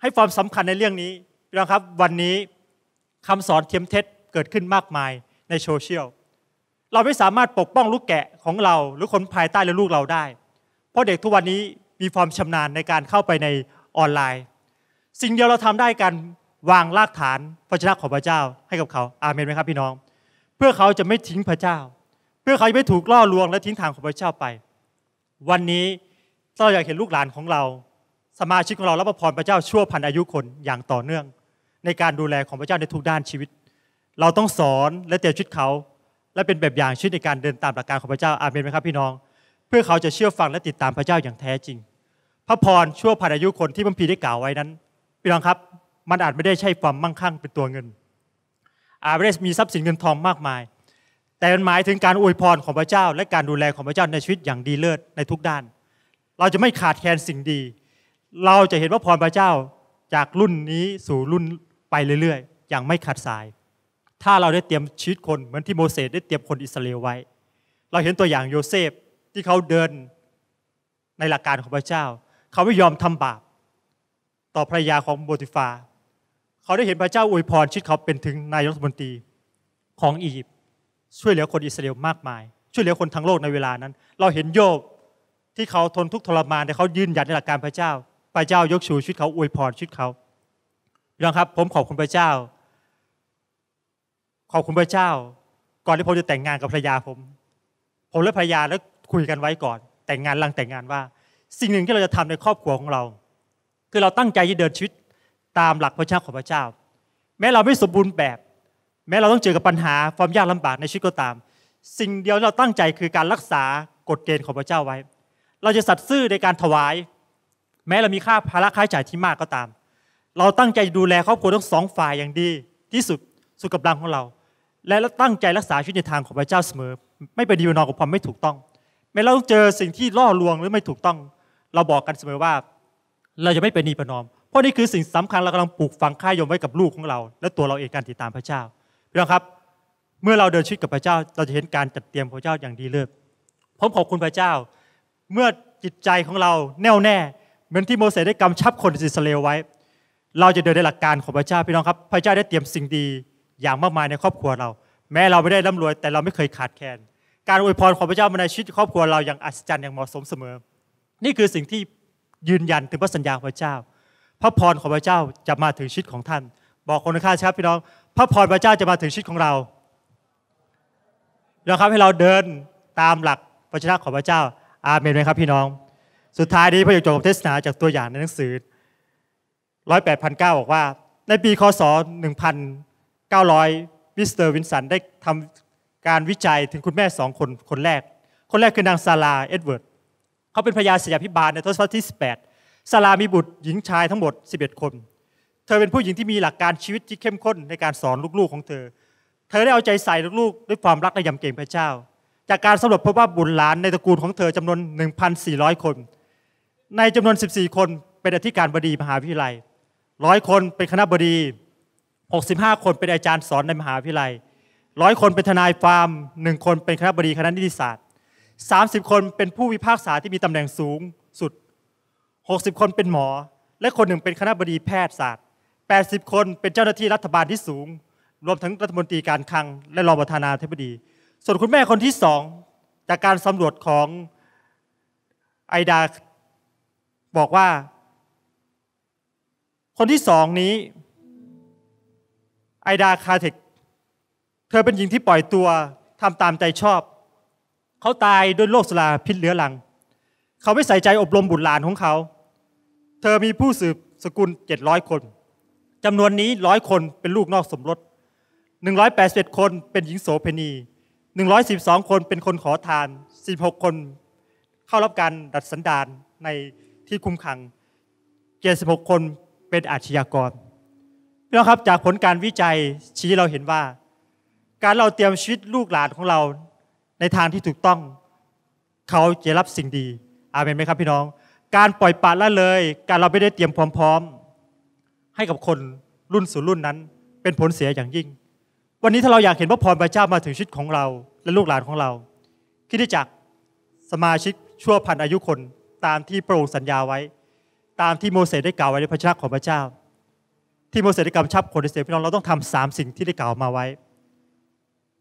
ให้ความสำคัญในเรื่องนี้พี่น้องครับวันนี้คำสอนเทียมเท็จเกิดขึ้นมากมายในโซเชียลเราไม่สามารถปกป้องลูกแกะของเราหรือคนภายใต้และลูกเราได้เพราะเด็กทุกวันนี้มีความชำนาญในการเข้าไปในออนไลน์ สิ่งเดียวเราทำได้กันวางรากฐานพระชนะของพระเจ้าให้กับเขาอาเมนไหมครับพี่น้อง เพื่อเขาจะไม่ทิ้งพระเจ้า เพื่อเขาจะไม่ถูกล่อลวงและทิ้งทางของพระเจ้าไป วันนี้เราอยากเห็นลูกหลานของเรา สมาชิกของเรารับพระพรพระเจ้าชั่วพันอายุคนอย่างต่อเนื่อง ในการดูแลของพระเจ้าในทุกด้านชีวิต เราต้องสอนและเตือนชิดเขา และเป็นแบบอย่างชีวิตในการเดินตามหลักการของพระเจ้าอาเมนไหมครับพี่น้อง เพื่อเขาจะเชื่อฟังและติดตามพระเจ้าอย่างแท้จริง พระพรชั่วพันอายุคนที่พระพีได้กล่าวไว้นั้น พี่น้องครับมันอาจไม่ได้ใช่ความมั่งคั่งเป็นตัวเงิน อาจไม่ได้มีทรัพย์สินเงินทองมากมาย แต่มันหมายถึงการอวยพรของพระเจ้า และการดูแลของพระเจ้าในชีวิตอย่างดีเลิศในทุกด้าน เราจะไม่ขาดแคลนสิ่งดี เราจะเห็นว่าพรพระเจ้าจากรุ่นนี้สู่รุ่นไปเรื่อย ๆ อย่างไม่ขาดสาย ถ้าเราได้เตรียมชีวิตคนเหมือนที่โมเสสได้เตรียมคนอิสราเอลไว้ เราเห็นตัวอย่างโยเซฟที่เขาเดินในหลักการของพระเจ้า เขาไม่ยอมทำบาปต่อภรรยาของโบติฟาเขาได้เห็นพระเจ้าอวยพรชิดเขาเป็นถึงนายรัฐมนตรีของอียิปต์ช่วยเหลือคนอิสราเอลมากมายช่วยเหลือคนทั้งโลกในเวลานั้น เราเห็นโยบที่เขาทนทุกทรมานแต่เขายืนหยัดในหลักการพระเจ้าพระเจ้ายกชูชิดเขาอวยพรชิดเขาพี่น้องครับ ผมขอบคุณพระเจ้าขอบคุณพระเจ้า ก่อนที่ผมจะแต่งงานกับภรรยาผมผมและภรรยาแล้วคุยกันไว้ก่อน แต่งงานลังแต่งงานว่า สิ่งหนึ่งที่เราจะทำในครอบครัวของเราคือเราตั้งใจจะเดินชีวิตตามหลักพระเจ้าของพระเจ้า แม้เราไม่สมบูรณ์แบบแม้เราต้องเจอกับปัญหาความยากลำบากในชีวิตก็ตาม สิ่งเดียวเราตั้งใจคือการรักษากฎเกณฑ์ของพระเจ้าไว้ เราจะสัตย์ซื่อในการถวาย แม้เรามีค่าภาระค่าใช้จ่ายที่มากก็ตาม เราตั้งใจดูแลครอบครัวทั้งสองฝ่ายอย่างดีที่สุดสุดกำลังของเราและเราตั้งใจรักษาชีวิตในทางของพระเจ้าเสมอ ไม่ไปดีนอนกับความไม่ถูกต้องแม้เราต้องเจอสิ่งที่ล่อลวงหรือไม่ถูกต้อง เราบอกกันเสมอว่า เราจะไม่ไปนีประนอมพราะนี่คือสิ่งสำคัญเรากำลังปลูกฝังค่ายมไว้กับลูกของเรา และตัวเราเองการติดตามพระเจ้าพี่น้องครับเมื่อเราเดินชีวิตกับพระเจ้าเราจะเห็นการจัดเตรียมพระเจ้าอย่างดีเลิศผมขอบคุณพระเจ้า เมื่อจิตใจของเราแน่วแน่ เหมือนที่โมเสสได้กำชับคนอิสราเอลไว้ เราจะเดินในหลักการของพระเจ้าพี่น้องครับพระเจ้าได้เตรียมสิ่งดีอย่างมากมายในครอบครัวเรา แม้เราไม่ได้ร่ำรวย แต่เราไม่เคยขาดแคลนการอวยพรของพระเจ้ามาในชีวิตครอบครัว เราอย่างอัศจรรย์อย่างเหมาะสมเสมอนี่คือสิ่งที่ยืนยันถึงพระสัญญาของพระเจ้าพระพรของพระเจ้าจะมาถึงชีวิตของท่าน บอกคนข้าครับพี่น้องพระพรพระเจ้าจะมาถึงชีวิตของเรา้วครับให้เราเดินตามหลักพระชนะของพระเจ้าอาเมนไหมครับพี่น้อง สุดท้ายนี้พระเยซูจบเทศนาจากตัวอย่างในหนังสือ1 0 8 0 0บอกว่า ในปีคศ .1,900 มิสเตอร์วินสันได้ทำการวิจัยถึงคุณแม่สองคนคนแรก คนแรกคือนางซาลาเอ็ดเวิร์ดเขาเป็นพยาศิยาพิบาลในทศวรรษที่18ซาลามีบุตรหญิงชายทั้งหมด 11 คน เธอเป็นผู้หญิงที่มีหลักการชีวิตที่เข้มข้นในการสอนลูกๆของเธอ เธอได้เอาใจใส่ลูกๆ ด้วยความรักและยำเกรงพระเจ้า จากการสำรวจพบว่าบุตรหลานในตระกูลของเธอจำนวน 1,400 คน ในจำนวน 14 คนเป็นอธิการบดีมหาวิทยาลัย 100 คนเป็นคณะบดี 65 คนเป็นอาจารย์สอนในมหาวิทยาลัย 100 คนเป็นทนายฟาร์ม1 คนเป็นคณะบดีคณะนิติศาสตร์ 30 คนเป็นผู้วิพากษาที่มีตำแหน่งสูง60 คนเป็นหมอ และคนหนึ่งเป็นคณะบดีแพทยศาสตร์ 80 คนเป็นเจ้าหน้าที่รัฐบาลที่สูง รวมทั้งรัฐมนตรีการคลังและรองประธานาธิบดี ส่วนคุณแม่คนที่สองจากการสำรวจของไอดาบอกว่า คนที่สองนี้ไอดาคาเทคเธอเป็นหญิงที่ปล่อยตัวทำตามใจชอบเขาตายด้วยโรคสลาพิษเลือหลังเขาไม่ใส่ใจอบรมบุตรหลานของเขาเธอมีผู้สืบสกุลเจ็ดร้อยคนจำนวนนี้ร้อยคนเป็นลูกนอกสมรสหนึ่งร้อยแปดสิบคนเป็นหญิงโสเภณีหนึ่งร้อยสิบสองคนเป็นคนขอทานสิบหกคน เข้ารับการดัดสันดานในที่คุมขังเจ็ดสิบหกคนเป็นอาชญากร พี่น้องครับจากผลการวิจัยชี้เราเห็นว่า การเราเตรียมชีวิตลูกหลานของเราในทางที่ถูกต้อง เขาจะรับสิ่งดี อาเมนไหมครับพี่น้องการปล่อยปละละเลยการเราไม่ได้เตรียมพร้อมๆ ให้กับคนรุ่นสู่รุ่นนั้นเป็นผลเสียอย่างยิ่ง วันนี้ถ้าเราอยากเห็นพระพรพระเจ้ามาถึงชีวิตของเรา และลูกหลานของเราคิดที่จักสมาชิกชั่วพันอายุคนตามที่ประองสัญญาไว้ตามที่โมเสสได้กล่าวไว้ในพระชนะของพระเจ้า ที่โมเสสได้กำชับคนอิสราเอลพี่น้องเราต้องทำสามสิ่งที่ได้กล่าวมาไว้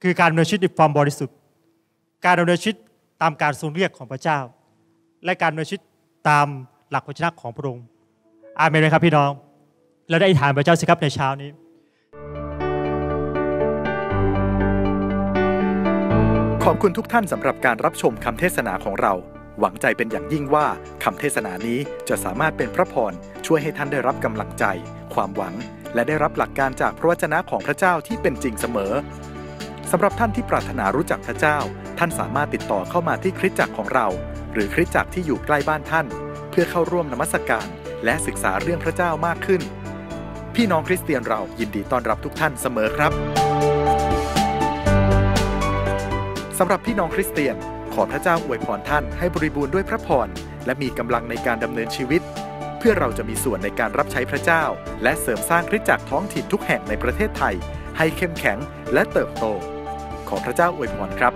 คือการดำเนินชีวิตในความบริสุทธิ์ การดำเนินชีวิตตามการทรงเรียกของพระเจ้า และการดำเนินชีวิตตามหลักวชนะของพระองค์อาเมนไหมครับพี่น้องเราได้อธิษฐานพระเจ้าสิครับในเช้านี้ ขอบคุณทุกท่านสำหรับการรับชมคำเทศนาของเรา หวังใจเป็นอย่างยิ่งว่าคำเทศนานี้จะสามารถเป็นพระพรช่วยให้ท่านได้รับกำลังใจ ความหวัง และได้รับหลักการจากพระวจนะของพระเจ้าที่เป็นจริงเสมอสำหรับท่านที่ปรารถนารู้จักพระเจ้า ท่านสามารถติดต่อเข้ามาที่คริสตจักรของเราหรือคริสตจักรที่อยู่ใกล้บ้านท่าน เพื่อเข้าร่วมนมัสกการและศึกษาเรื่องพระเจ้ามากขึ้น พี่น้องคริสเตียนเรายินดีต้อนรับทุกท่านเสมอครับสำหรับพี่น้องคริสเตียน ขอพระเจ้าอวยพรท่าน ให้บริบูรณ์ด้วยพระพรและมีกำลังในการดำเนินชีวิต เพื่อเราจะมีส่วนในการรับใช้พระเจ้า และเสริมสร้างคริสตจักรท้องถิ่นทุกแห่งในประเทศไทย ให้เข้มแข็งและเติบโต ขอพระเจ้าอวยพรครับ